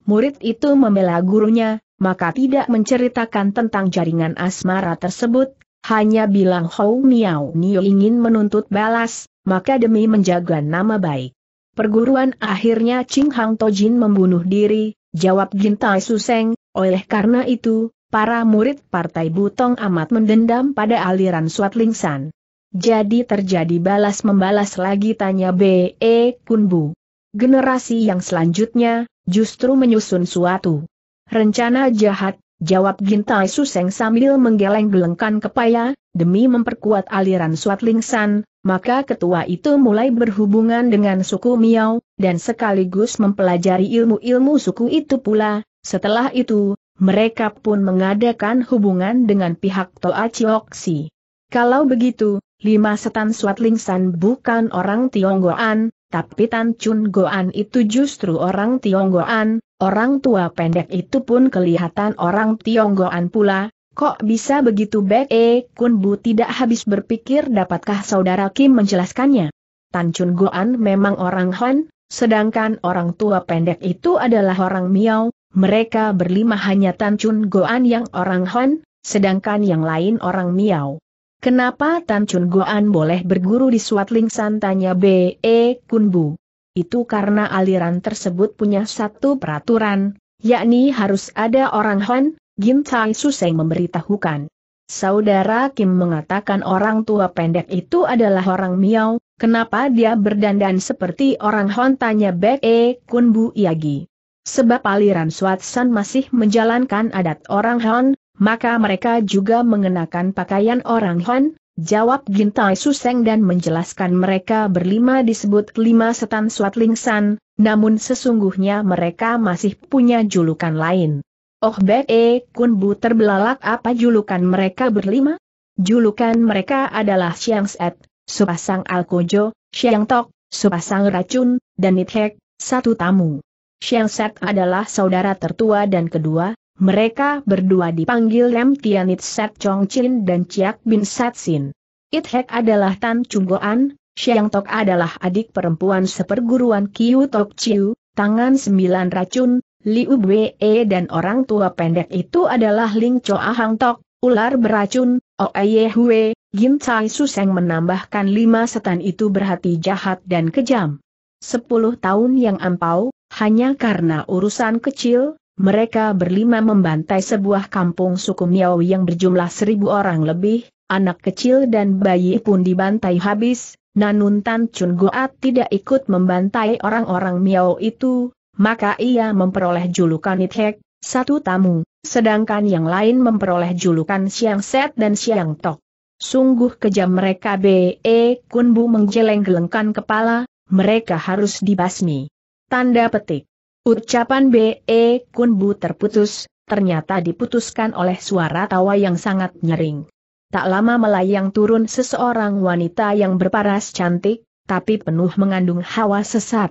murid itu membela gurunya, maka tidak menceritakan tentang jaringan asmara tersebut, hanya bilang Hou Miao Niu ingin menuntut balas, maka demi menjaga nama baik. Perguruan akhirnya Ching Hang Tojin membunuh diri, jawab Gintai Suseng, oleh karena itu, para murid Partai Butong amat mendendam pada aliran Suat Lingsan. Jadi terjadi balas-membalas lagi tanya B.E. E Kunbu. Generasi yang selanjutnya, justru menyusun suatu rencana jahat, jawab Gintai Suseng sambil menggeleng-gelengkan kepala, demi memperkuat aliran Suat Lingsan, maka ketua itu mulai berhubungan dengan suku Miao, dan sekaligus mempelajari ilmu-ilmu suku itu pula, setelah itu, mereka pun mengadakan hubungan dengan pihak Toa Chioksi. Kalau begitu, lima setan Suat Lingsan bukan orang Tionggoan, tapi Tan Chun Goan itu justru orang Tionggoan, orang tua pendek itu pun kelihatan orang Tionggoan pula, kok bisa begitu baik? E eh, Kun Bu tidak habis berpikir dapatkah saudara Kim menjelaskannya. Tan Chun Goan memang orang Han, sedangkan orang tua pendek itu adalah orang Miao, mereka berlima hanya Tan Chun Goan yang orang Han, sedangkan yang lain orang Miao. Kenapa Tan Chun Goan boleh berguru di Suat Lingsan tanya B.E. Kunbu? Itu karena aliran tersebut punya satu peraturan, yakni harus ada orang Han, Gin Tai Suseng memberitahukan. Saudara Kim mengatakan orang tua pendek itu adalah orang Miao, kenapa dia berdandan seperti orang Han tanya B.E. Kunbu Iagi. Sebab aliran Suat San masih menjalankan adat orang Han, maka mereka juga mengenakan pakaian orang Han, jawab Gintai Suseng dan menjelaskan mereka berlima disebut lima setan suat lingsan, namun sesungguhnya mereka masih punya julukan lain. Oh Be E Kun Bu terbelalak apa julukan mereka berlima? Julukan mereka adalah Siang Set, Supasang Alkojo, Siang Tok, Supasang Racun, dan Nithek, satu tamu. Siang Set adalah saudara tertua dan kedua, mereka berdua dipanggil Lem Tianit Set Chong Chin dan Chiak Bin Set Sin. It Hek adalah Tan Chung Goan, Xiang Tok adalah adik perempuan seperguruan Kiu Tok Chiu, tangan sembilan racun, Liu Bwe dan orang tua pendek itu adalah Ling Choa Hang Tok, ular beracun, Oe oh Hue, Gin Chai Suseng menambahkan lima setan itu berhati jahat dan kejam. Sepuluh tahun yang ampau, hanya karena urusan kecil, mereka berlima membantai sebuah kampung suku Miao yang berjumlah seribu orang lebih, anak kecil dan bayi pun dibantai habis, Nanun Tan Chun Goat tidak ikut membantai orang-orang Miao itu, maka ia memperoleh julukan Ithek, satu tamu, sedangkan yang lain memperoleh julukan Siang Set dan Siang Tok. Sungguh kejam mereka B.E. E Kunbu menggeleng-gelengkan kepala, mereka harus dibasmi. Tanda petik. Ucapan B.E. Kunbu terputus, ternyata diputuskan oleh suara tawa yang sangat nyering. Tak lama melayang turun seseorang wanita yang berparas cantik, tapi penuh mengandung hawa sesat.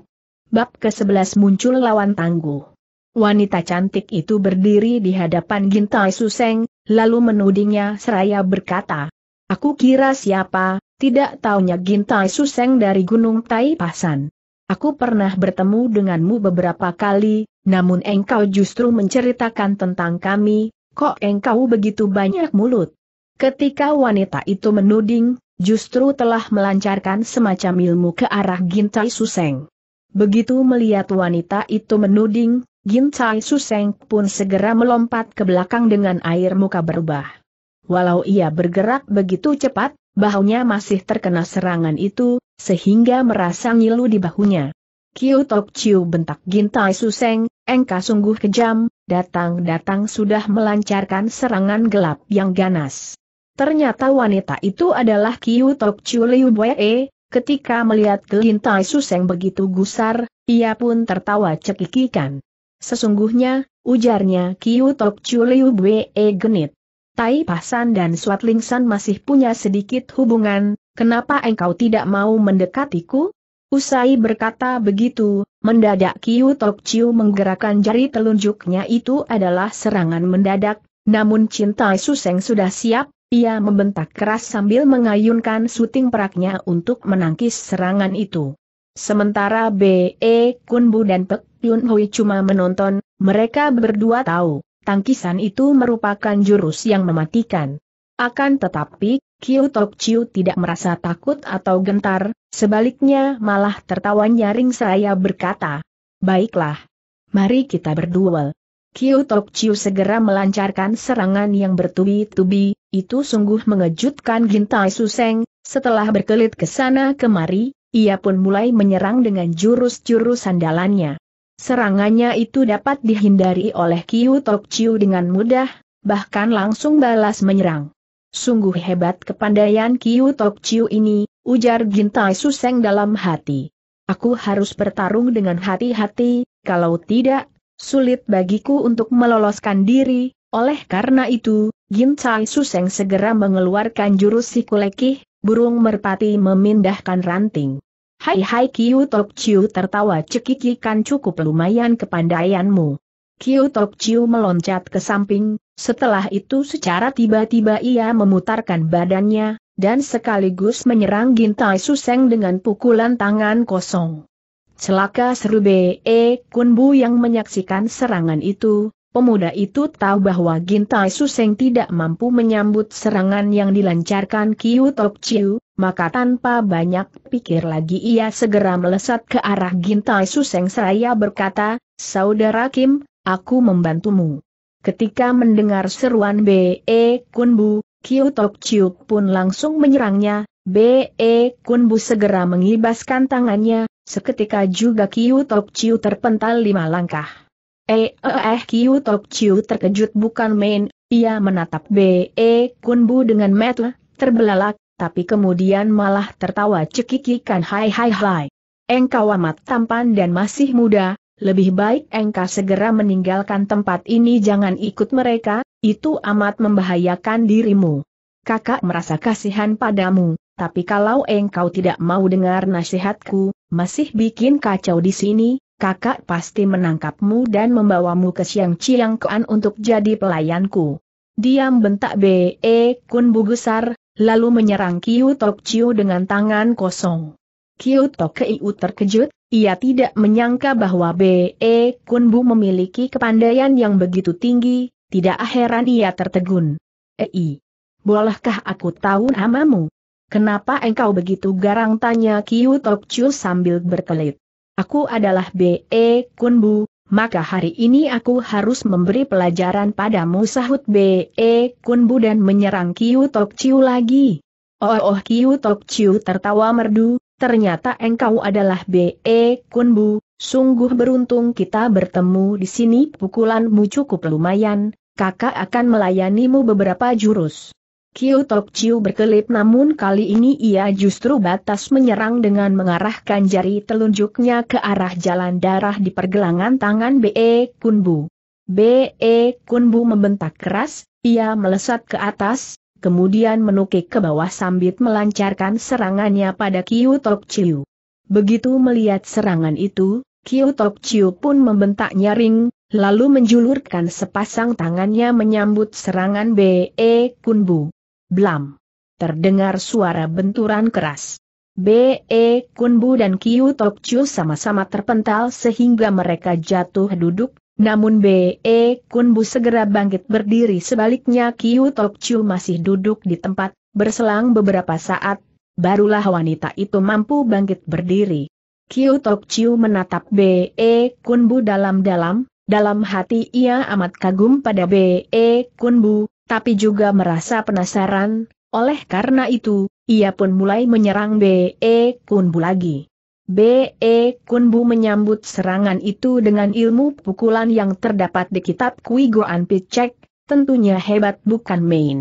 Bab ke-11 muncul lawan tangguh. Wanita cantik itu berdiri di hadapan Gintai Suseng, lalu menudingnya seraya berkata, Aku kira siapa, tidak taunya Gintai Suseng dari Gunung Tai Pasan. Aku pernah bertemu denganmu beberapa kali, namun engkau justru menceritakan tentang kami, kok engkau begitu banyak mulut. Ketika wanita itu menuding, justru telah melancarkan semacam ilmu ke arah Gintai Suseng. Begitu melihat wanita itu menuding, Gintai Suseng pun segera melompat ke belakang dengan air muka berubah. Walau ia bergerak begitu cepat, bahunya masih terkena serangan itu, sehingga merasa ngilu di bahunya. Kiu Tok Chiu bentak Gintai Suseng, engka sungguh kejam, datang-datang sudah melancarkan serangan gelap yang ganas. Ternyata wanita itu adalah Kiu Tok Chiu Liu Boye, e. ketika melihat Gintai Suseng begitu gusar, ia pun tertawa cekikikan. Sesungguhnya, ujarnya Kiu Tok Chiu Liu Boye e genit. Tai Pasan dan Suat Lingsan masih punya sedikit hubungan, kenapa engkau tidak mau mendekatiku? Usai berkata begitu, mendadak Kiu Tok Chiu menggerakkan jari telunjuknya itu adalah serangan mendadak, namun cinta Suseng sudah siap, ia membentak keras sambil mengayunkan syuting peraknya untuk menangkis serangan itu. Sementara B.E. Kunbu dan Pek Yun Hui cuma menonton, mereka berdua tahu tangkisan itu merupakan jurus yang mematikan. Akan tetapi, Kiu Tok Chiu tidak merasa takut atau gentar, sebaliknya malah tertawa nyaring saya berkata, Baiklah, mari kita berduel. Kiu Tok Chiu segera melancarkan serangan yang bertubi-tubi, itu sungguh mengejutkan Gintai Suseng, setelah berkelit ke sana kemari, ia pun mulai menyerang dengan jurus-jurus andalannya. Serangannya itu dapat dihindari oleh Kiu Tok Chiu dengan mudah, bahkan langsung balas menyerang. Sungguh hebat kepandaian Kiu Tok Chiu ini, ujar Gintai Suseng dalam hati. Aku harus bertarung dengan hati-hati, kalau tidak, sulit bagiku untuk meloloskan diri, oleh karena itu, Gintai Suseng segera mengeluarkan jurus Sikulekih, burung merpati memindahkan ranting. Hai hai Kiu Tok Chiu tertawa cekikikan cukup lumayan kepandaianmu. Kiu Tok Chiu meloncat ke samping, setelah itu secara tiba-tiba ia memutarkan badannya, dan sekaligus menyerang Gintai Suseng dengan pukulan tangan kosong. Celaka seru B.E. E, Kunbu yang menyaksikan serangan itu, pemuda itu tahu bahwa Gintai Suseng tidak mampu menyambut serangan yang dilancarkan Kiu Tok Chiu, maka tanpa banyak pikir lagi ia segera melesat ke arah Gintai Suseng seraya berkata, Saudara Kim, aku membantumu. Ketika mendengar seruan B.E. Kunbu, Kiu Tok Chiuk pun langsung menyerangnya, B.E. Kunbu segera mengibaskan tangannya, seketika juga Kiu Tok Chiu terpental lima langkah. Eh, eh, eh Kiu Tok Chiu terkejut bukan main, ia menatap B.E. Kunbu dengan mata terbelalak, tapi kemudian malah tertawa cekikikan hai hai hai. Engkau amat tampan dan masih muda, lebih baik engkau segera meninggalkan tempat ini jangan ikut mereka, itu amat membahayakan dirimu. Kakak merasa kasihan padamu, tapi kalau engkau tidak mau dengar nasihatku, masih bikin kacau di sini, kakak pasti menangkapmu dan membawamu ke Siang Ciang kean untuk jadi pelayanku. Diam bentak B.E. Eh, Kun Bugusar, lalu menyerang Kiu Tok Chiu dengan tangan kosong. Kiu Tok Kiu terkejut, ia tidak menyangka bahwa B.E. Kun Bu memiliki kepandaian yang begitu tinggi, tidak heran ia tertegun. Ei, bolehkah aku tahu namamu? Kenapa engkau begitu garang tanya Kiu Tok Chiu sambil berkelit. Aku adalah B.E. Kun Bu maka hari ini aku harus memberi pelajaran padamu sahut B.E. E Kunbu dan menyerang Kiu Tok Chiu lagi. Oh, oh Kiu Tok Chiu tertawa merdu, ternyata engkau adalah B.E. E Kunbu, sungguh beruntung kita bertemu di sini pukulanmu cukup lumayan, kakak akan melayanimu beberapa jurus. Kiu Tok Chiu berkelip namun kali ini ia justru batas menyerang dengan mengarahkan jari telunjuknya ke arah jalan darah di pergelangan tangan B.E. Kunbu. B.E. Kunbu membentak keras, ia melesat ke atas, kemudian menukik ke bawah sambil melancarkan serangannya pada Kiu Tok Chiu. Begitu melihat serangan itu, Kiu Tok Chiu pun membentak nyaring, lalu menjulurkan sepasang tangannya menyambut serangan B.E. Kunbu. Blam! Terdengar suara benturan keras. B.E. E, Kunbu dan Kiu Tok sama-sama terpental sehingga mereka jatuh duduk, namun B.E. E, Kunbu segera bangkit berdiri sebaliknya Kiu Tok masih duduk di tempat, berselang beberapa saat, barulah wanita itu mampu bangkit berdiri. Kiu Tok menatap B.E. E, Kunbu dalam-dalam, dalam hati ia amat kagum pada B.E. Kunbu, tapi juga merasa penasaran, oleh karena itu, ia pun mulai menyerang B.E. Kunbu lagi. B.E. Kunbu menyambut serangan itu dengan ilmu pukulan yang terdapat di kitab Kui Goan Picek, tentunya hebat bukan main.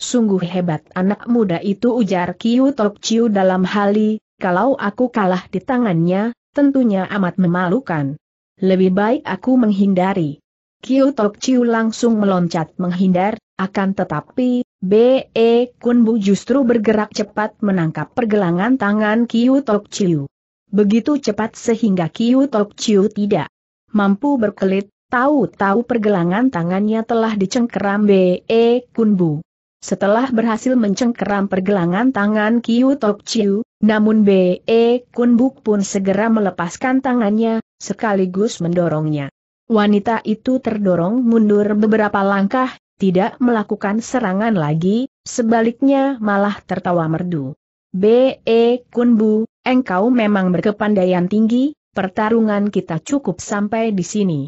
Sungguh hebat anak muda itu ujar Kiu Tok Chiu dalam hali, kalau aku kalah di tangannya, tentunya amat memalukan. Lebih baik aku menghindari. Kiu Tok Chiu langsung meloncat menghindar, akan tetapi, B.E. Kun Bu justru bergerak cepat menangkap pergelangan tangan Kiu Tok Chiu. Begitu cepat sehingga Kiu Tok Chiu tidak mampu berkelit, tahu-tahu pergelangan tangannya telah dicengkeram B.E. Kun Bu. Setelah berhasil mencengkeram pergelangan tangan Kiu Tok Chiu, namun B.E. Kun Bu pun segera melepaskan tangannya, sekaligus mendorongnya. Wanita itu terdorong mundur beberapa langkah, tidak melakukan serangan lagi, sebaliknya malah tertawa merdu. B.E. Kunbu, engkau memang berkepandaian tinggi, pertarungan kita cukup sampai di sini.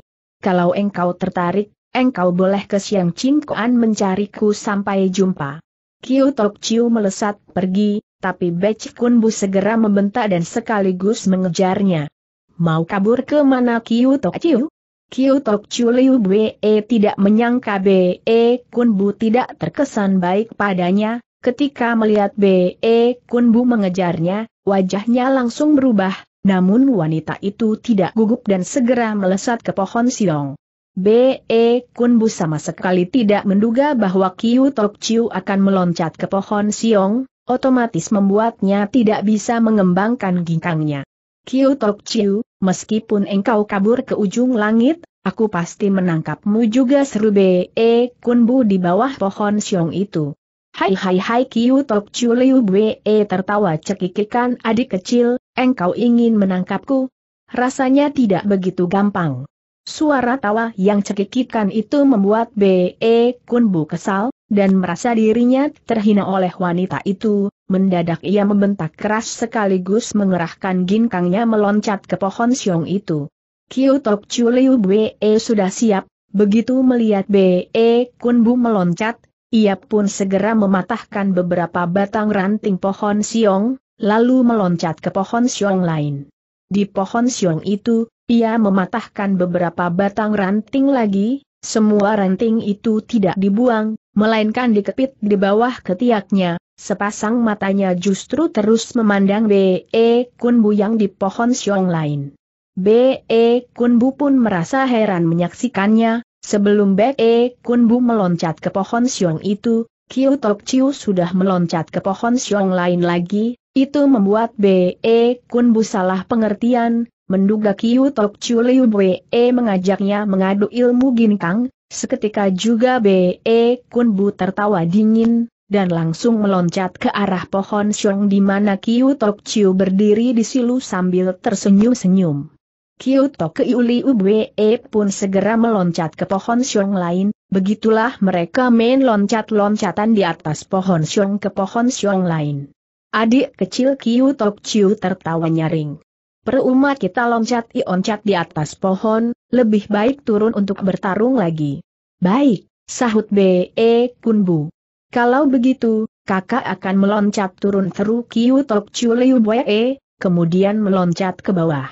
Kalau engkau tertarik, engkau boleh ke Siang Cingkoan mencariku sampai jumpa. Kiu Tok Chiu melesat pergi, tapi Beci Kunbu segera membentak dan sekaligus mengejarnya. Mau kabur ke mana Kiu Tok Chiu? Kiu Tok Chu Liu Bwe tidak menyangka Be Kun Bu tidak terkesan baik padanya, ketika melihat Be Kun Bu mengejarnya, wajahnya langsung berubah, namun wanita itu tidak gugup dan segera melesat ke pohon silong. Be Kun Bu sama sekali tidak menduga bahwa Kiu Tok Chiu akan meloncat ke pohon siong, otomatis membuatnya tidak bisa mengembangkan ginkangnya. Kiu Tok Chiu, meskipun engkau kabur ke ujung langit, aku pasti menangkapmu juga seru Be e. Kunbu di bawah pohon siong itu. Hai hai hai Kiu Tok Chiu Liu Be e tertawa cekikikan adik kecil, engkau ingin menangkapku? Rasanya tidak begitu gampang. Suara tawa yang cekikikan itu membuat Be e Kunbu kesal, dan merasa dirinya terhina oleh wanita itu, Mendadak ia membentak keras sekaligus mengerahkan ginkangnya meloncat ke pohon siung itu. Kiu Tok Chu Liu Bwe e, sudah siap, begitu melihat Be e, Kun Bu meloncat, ia pun segera mematahkan beberapa batang ranting pohon siung, lalu meloncat ke pohon siung lain. Di pohon siung itu, ia mematahkan beberapa batang ranting lagi, semua ranting itu tidak dibuang, melainkan dikepit di bawah ketiaknya, sepasang matanya justru terus memandang B.E. E Kunbu yang di pohon siong lain. B.E. E Kunbu pun merasa heran menyaksikannya, sebelum B.E. E Kunbu meloncat ke pohon siong itu, Kiu Tok Chiu sudah meloncat ke pohon siong lain lagi, itu membuat B.E. Kunbu salah pengertian, menduga Kiu Tok Chiu Liu B.E. mengajaknya mengadu ilmu ginkang, seketika juga B.E. Kunbu tertawa dingin, dan langsung meloncat ke arah pohon siung di mana Kiu Tok Chiu berdiri di silu sambil tersenyum-senyum. Kiu Tok Kiu Liu Bwe pun segera meloncat ke pohon siung lain, begitulah mereka main loncat-loncatan di atas pohon siung ke pohon siung lain. Adik kecil Kiu Tok Chiu tertawa nyaring. Peruma kita loncat oncat di atas pohon, lebih baik turun untuk bertarung lagi. Baik, sahut B.E. Kunbu. Kalau begitu, kakak akan meloncat turun seru Kiu Tok Chu Liu e, kemudian meloncat ke bawah.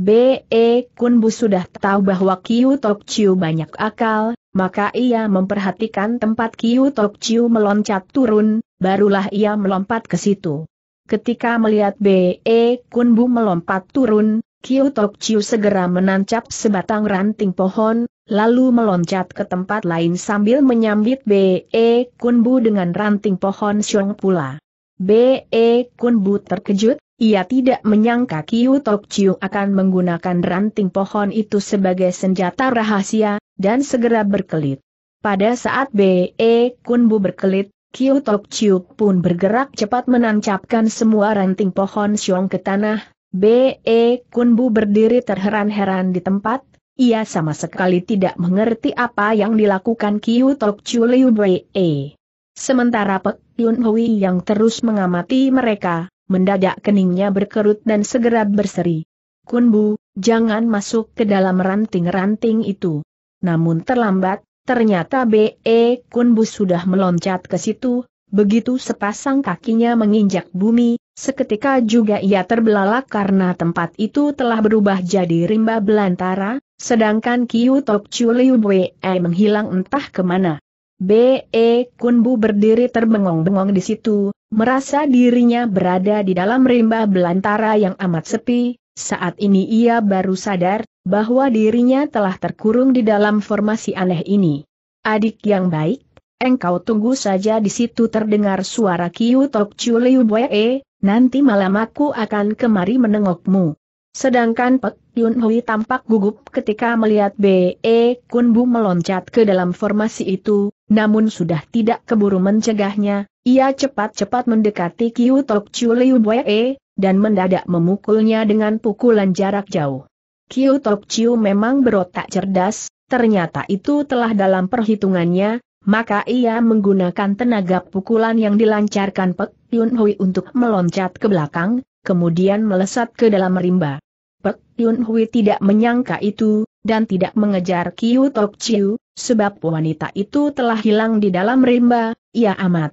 B.E. Kunbu sudah tahu bahwa Kiu Tok Chiu banyak akal, maka ia memperhatikan tempat Kiu Tok Chiu meloncat turun, barulah ia melompat ke situ. Ketika melihat B.E. Kunbu melompat turun, Kiu Tok Chiu segera menancap sebatang ranting pohon, lalu meloncat ke tempat lain sambil menyambit B.E. E Kunbu dengan ranting pohon siung pula. B.E. E Kunbu terkejut, ia tidak menyangka Kiu Tok Chiu akan menggunakan ranting pohon itu sebagai senjata rahasia, dan segera berkelit. Pada saat B.E. E Kunbu berkelit, Kiu Tok Chiu pun bergerak cepat menancapkan semua ranting pohon siung ke tanah, B.E. Kunbu berdiri terheran-heran di tempat, ia sama sekali tidak mengerti apa yang dilakukan Kiu Tok Chu Liu E. Sementara Pek Yun Hui yang terus mengamati mereka, mendadak keningnya berkerut dan segera berseri. Kun Bu, jangan masuk ke dalam ranting-ranting itu. Namun terlambat, ternyata B.E. Eh, Kun Bu sudah meloncat ke situ, begitu sepasang kakinya menginjak bumi, seketika juga ia terbelalak karena tempat itu telah berubah jadi rimba belantara, Sedangkan Kiu Tok Chu Liu Bwe menghilang entah kemana. B.E. Kunbu berdiri terbengong-bengong di situ, merasa dirinya berada di dalam rimba belantara yang amat sepi, saat ini ia baru sadar, bahwa dirinya telah terkurung di dalam formasi aneh ini. Adik yang baik, engkau tunggu saja di situ terdengar suara Kiu Tok Chu Liu Bwe, eh, nanti malam aku akan kemari menengokmu. Sedangkan Pek Yun Hui tampak gugup ketika melihat B.E. Kun Bu meloncat ke dalam formasi itu, namun sudah tidak keburu mencegahnya, ia cepat-cepat mendekati Kiu Tok Chiu Liu Bue, e dan mendadak memukulnya dengan pukulan jarak jauh. Kiu Tok Chiu memang berotak cerdas, ternyata itu telah dalam perhitungannya, maka ia menggunakan tenaga pukulan yang dilancarkan Pek Yun Hui untuk meloncat ke belakang, kemudian melesat ke dalam rimba. Yun Hui tidak menyangka itu, dan tidak mengejar Kiu Tok Chiu, sebab wanita itu telah hilang di dalam rimba, ia amat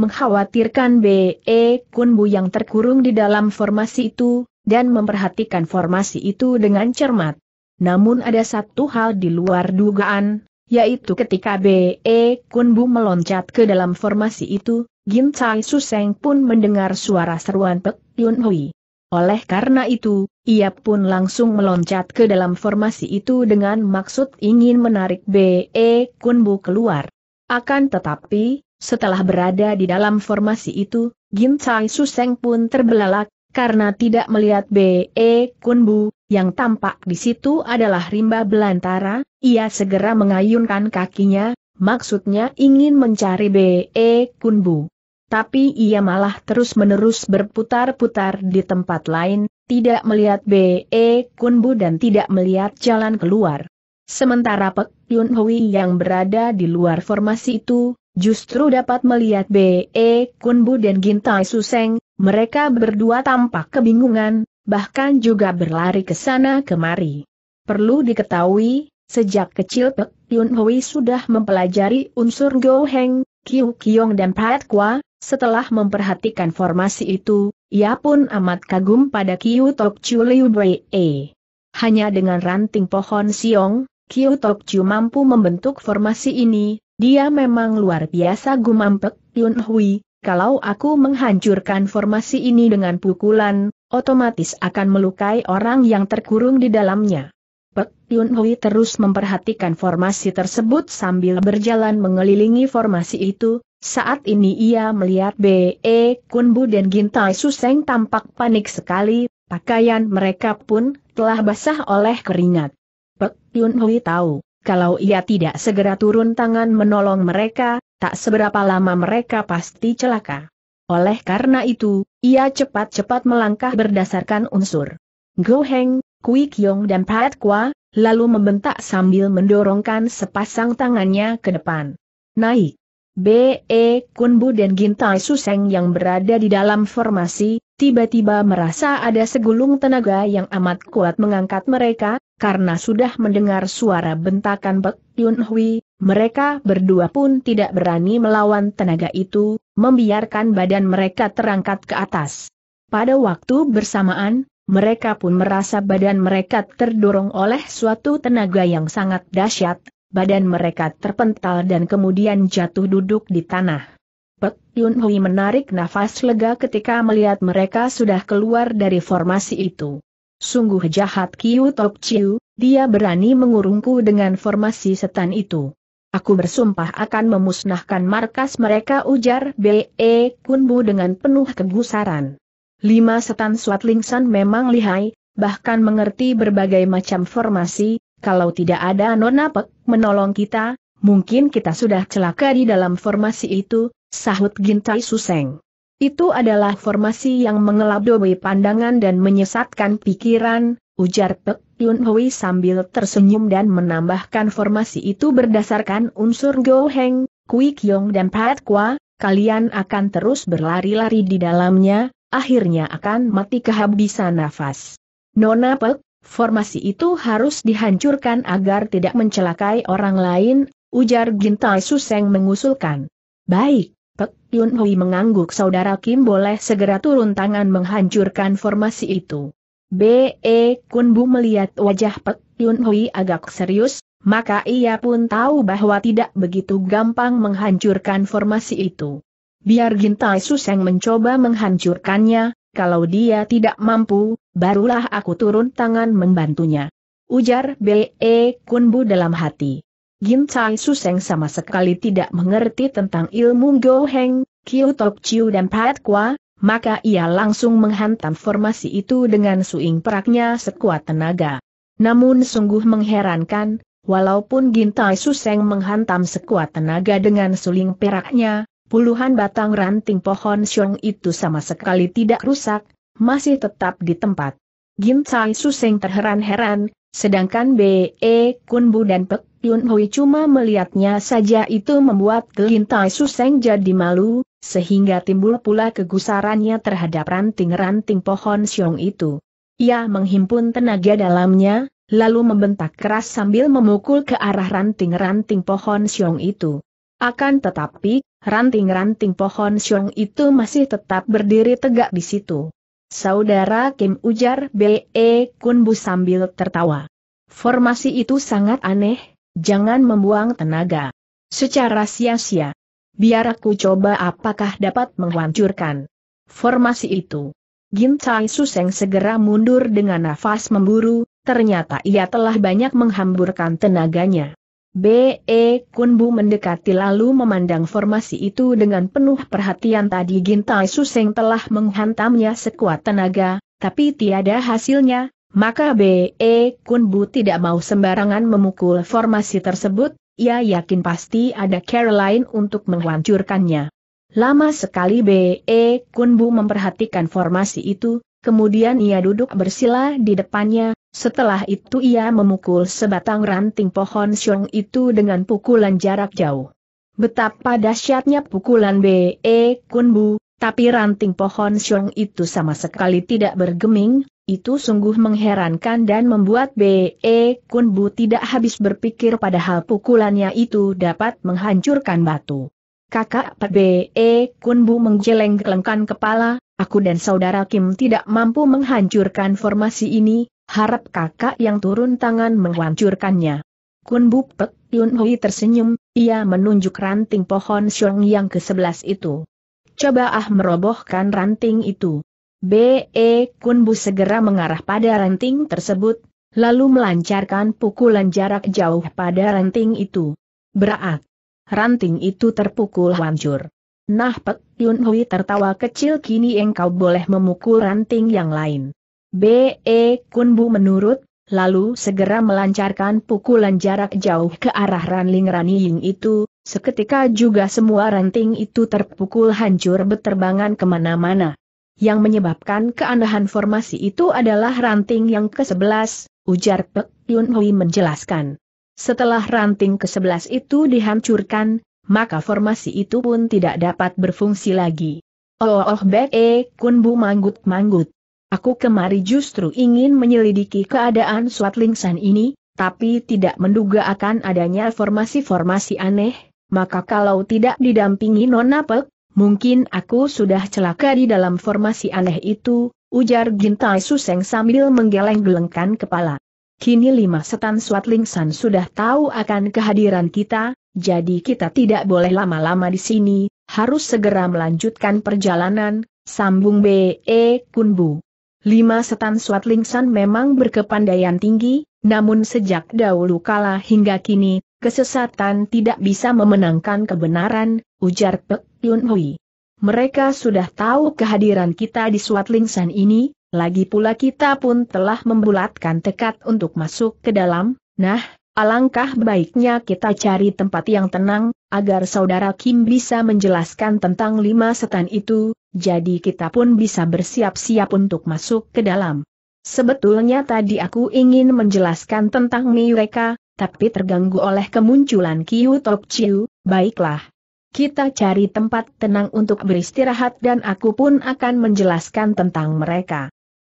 mengkhawatirkan B.E. Kun Bu yang terkurung di dalam formasi itu, dan memperhatikan formasi itu dengan cermat. Namun ada satu hal di luar dugaan, yaitu ketika B.E. Kun Bu meloncat ke dalam formasi itu, Gin Chai Suseng pun mendengar suara seruan Pek Yun Hui. Oleh karena itu, ia pun langsung meloncat ke dalam formasi itu dengan maksud ingin menarik B.E. Kunbu keluar. Akan tetapi, setelah berada di dalam formasi itu, Gin Tsai Suseng pun terbelalak, karena tidak melihat B.E. Kunbu, yang tampak di situ adalah rimba belantara, ia segera mengayunkan kakinya, maksudnya ingin mencari B.E. Kunbu tapi ia malah terus-menerus berputar-putar di tempat lain, tidak melihat B.E. Kunbu dan tidak melihat jalan keluar. Sementara Pek Yun Hui yang berada di luar formasi itu, justru dapat melihat B.E. Kunbu dan Gintai Suseng, mereka berdua tampak kebingungan, bahkan juga berlari ke sana kemari. Perlu diketahui, sejak kecil Pek Yun Hui sudah mempelajari unsur Go Heng, Kiu Kiong dan Pat Kwa, setelah memperhatikan formasi itu, ia pun amat kagum pada Kiu Tok Chu Liu E. Hanya dengan ranting pohon siong, Kiu Tok Chu mampu membentuk formasi ini, dia memang luar biasa Pek Yun Hui, kalau aku menghancurkan formasi ini dengan pukulan, otomatis akan melukai orang yang terkurung di dalamnya. Pek Yun Hui terus memperhatikan formasi tersebut sambil berjalan mengelilingi formasi itu, saat ini ia melihat B.E. Kunbu dan Gintai Suseng tampak panik sekali, pakaian mereka pun telah basah oleh keringat. Pek Yun Hui tahu, kalau ia tidak segera turun tangan menolong mereka, tak seberapa lama mereka pasti celaka. Oleh karena itu, ia cepat-cepat melangkah berdasarkan unsur. Go Heng, Kui Kyong dan Pat Kwa, lalu membentak sambil mendorongkan sepasang tangannya ke depan. Naik. B.E. Kunbu dan Gintai Suseng yang berada di dalam formasi, tiba-tiba merasa ada segulung tenaga yang amat kuat mengangkat mereka, karena sudah mendengar suara bentakan Bek Yun Hui, mereka berdua pun tidak berani melawan tenaga itu, membiarkan badan mereka terangkat ke atas. Pada waktu bersamaan, mereka pun merasa badan mereka terdorong oleh suatu tenaga yang sangat dahsyat, badan mereka terpental dan kemudian jatuh duduk di tanah. Pek Yun Hui menarik nafas lega ketika melihat mereka sudah keluar dari formasi itu. Sungguh jahat Kiu Top Chiu, dia berani mengurungku dengan formasi setan itu. Aku bersumpah akan memusnahkan markas mereka ujar B.E. E Kunbu dengan penuh kegusaran. Lima setan Swat Lingsan memang lihai, bahkan mengerti berbagai macam formasi, kalau tidak ada Nona Pek menolong kita, mungkin kita sudah celaka di dalam formasi itu, sahut Gintai Suseng. Itu adalah formasi yang mengelabui pandangan dan menyesatkan pikiran, ujar Pek Yun Hui sambil tersenyum dan menambahkan formasi itu berdasarkan unsur Go Heng, Kui Kyong dan Pat Kwa, kalian akan terus berlari-lari di dalamnya, akhirnya akan mati kehabisan nafas. Nona Pek, Formasi itu harus dihancurkan agar tidak mencelakai orang lain, ujar Gintai Suseng mengusulkan. Baik, Pek Yun Hui mengangguk saudara Kim boleh segera turun tangan menghancurkan formasi itu. B.E. Kun Bu melihat wajah Pek Yun Hui agak serius, maka ia pun tahu bahwa tidak begitu gampang menghancurkan formasi itu. Biar Gintai Suseng mencoba menghancurkannya, kalau dia tidak mampu, barulah aku turun tangan membantunya. Ujar B.E. Kunbu dalam hati. Gintai Chai Suseng sama sekali tidak mengerti tentang ilmu Go Heng, Kiu Tok Chiu dan Pat Kwa, maka ia langsung menghantam formasi itu dengan suing peraknya sekuat tenaga. Namun sungguh mengherankan, Walaupun Gintai Suseng menghantam sekuat tenaga dengan suling peraknya, puluhan batang ranting pohon siong itu sama sekali tidak rusak, masih tetap di tempat. Gin Sai Suseng terheran-heran, sedangkan B.E. E Kunbu dan Pek Yun Hui cuma melihatnya saja itu membuat Gin Sai Suseng jadi malu, sehingga timbul pula kegusarannya terhadap ranting-ranting pohon siong itu. Ia menghimpun tenaga dalamnya, lalu membentak keras sambil memukul ke arah ranting-ranting pohon siong itu. Akan tetapi, ranting-ranting pohon siung itu masih tetap berdiri tegak di situ. Saudara Kim ujar B.E. Kunbu sambil tertawa. Formasi itu sangat aneh, jangan membuang tenaga. Secara sia-sia. Biar aku coba apakah dapat menghancurkan formasi itu. Gintai Suseng segera mundur dengan nafas memburu, ternyata ia telah banyak menghamburkan tenaganya. B.E. Kunbu mendekati lalu memandang formasi itu dengan penuh perhatian tadi Gintai Suseng telah menghantamnya sekuat tenaga, tapi tiada hasilnya, maka B.E. Kunbu tidak mau sembarangan memukul formasi tersebut, ia yakin pasti ada cara lain untuk menghancurkannya. Lama sekali B.E. Kunbu memperhatikan formasi itu, Kemudian ia duduk bersila di depannya, setelah itu ia memukul sebatang ranting pohon siung itu dengan pukulan jarak jauh. Betapa dahsyatnya pukulan B.E. Kunbu, tapi ranting pohon siung itu sama sekali tidak bergeming, itu sungguh mengherankan dan membuat B.E. Kunbu tidak habis berpikir padahal pukulannya itu dapat menghancurkan batu. Kakak B.E. Kunbu menggeleng-gelengkan kepala, Aku dan saudara Kim tidak mampu menghancurkan formasi ini, harap kakak yang turun tangan menghancurkannya. Kun Buk Pek Yun Hui tersenyum, ia menunjuk ranting pohon siong yang ke 11 itu. Coba ah merobohkan ranting itu. B.E. Kun Bu segera mengarah pada ranting tersebut, lalu melancarkan pukulan jarak jauh pada ranting itu. Berat, Ranting itu terpukul hancur. Nah Pek Yun Hui tertawa kecil kini engkau boleh memukul ranting yang lain. B.E. Kun Bu menurut, lalu segera melancarkan pukulan jarak jauh ke arah ranling raniying itu, seketika juga semua ranting itu terpukul hancur beterbangan kemana-mana. Yang menyebabkan keanehan formasi itu adalah ranting yang ke-11, ujar Pek Yun Hui menjelaskan. Setelah ranting ke-11 itu dihancurkan, maka formasi itu pun tidak dapat berfungsi lagi. Oh oh, oh Bek E Kun Bu manggut-manggut. Aku kemari justru ingin menyelidiki keadaan suat lingsan ini, tapi tidak menduga akan adanya formasi-formasi aneh, maka kalau tidak didampingi Nona Pek, mungkin aku sudah celaka di dalam formasi aneh itu, ujar Gintai Suseng sambil menggeleng-gelengkan kepala. Kini lima setan swatlingsan Lingsan sudah tahu akan kehadiran kita, jadi kita tidak boleh lama-lama di sini, harus segera melanjutkan perjalanan, sambung B.E. Kunbu. Lima setan Swat Lingsan memang berkepandaian tinggi, namun sejak dahulu kala hingga kini, kesesatan tidak bisa memenangkan kebenaran, ujar Pek Yun Hui. Mereka sudah tahu kehadiran kita di Swat Lingsan ini, lagi pula kita pun telah membulatkan tekad untuk masuk ke dalam, nah, Alangkah baiknya kita cari tempat yang tenang, agar saudara Kim bisa menjelaskan tentang lima setan itu, jadi kita pun bisa bersiap-siap untuk masuk ke dalam. Sebetulnya tadi aku ingin menjelaskan tentang mereka, tapi terganggu oleh kemunculan Kiu Tok Chiu, baiklah. Kita cari tempat tenang untuk beristirahat dan aku pun akan menjelaskan tentang mereka.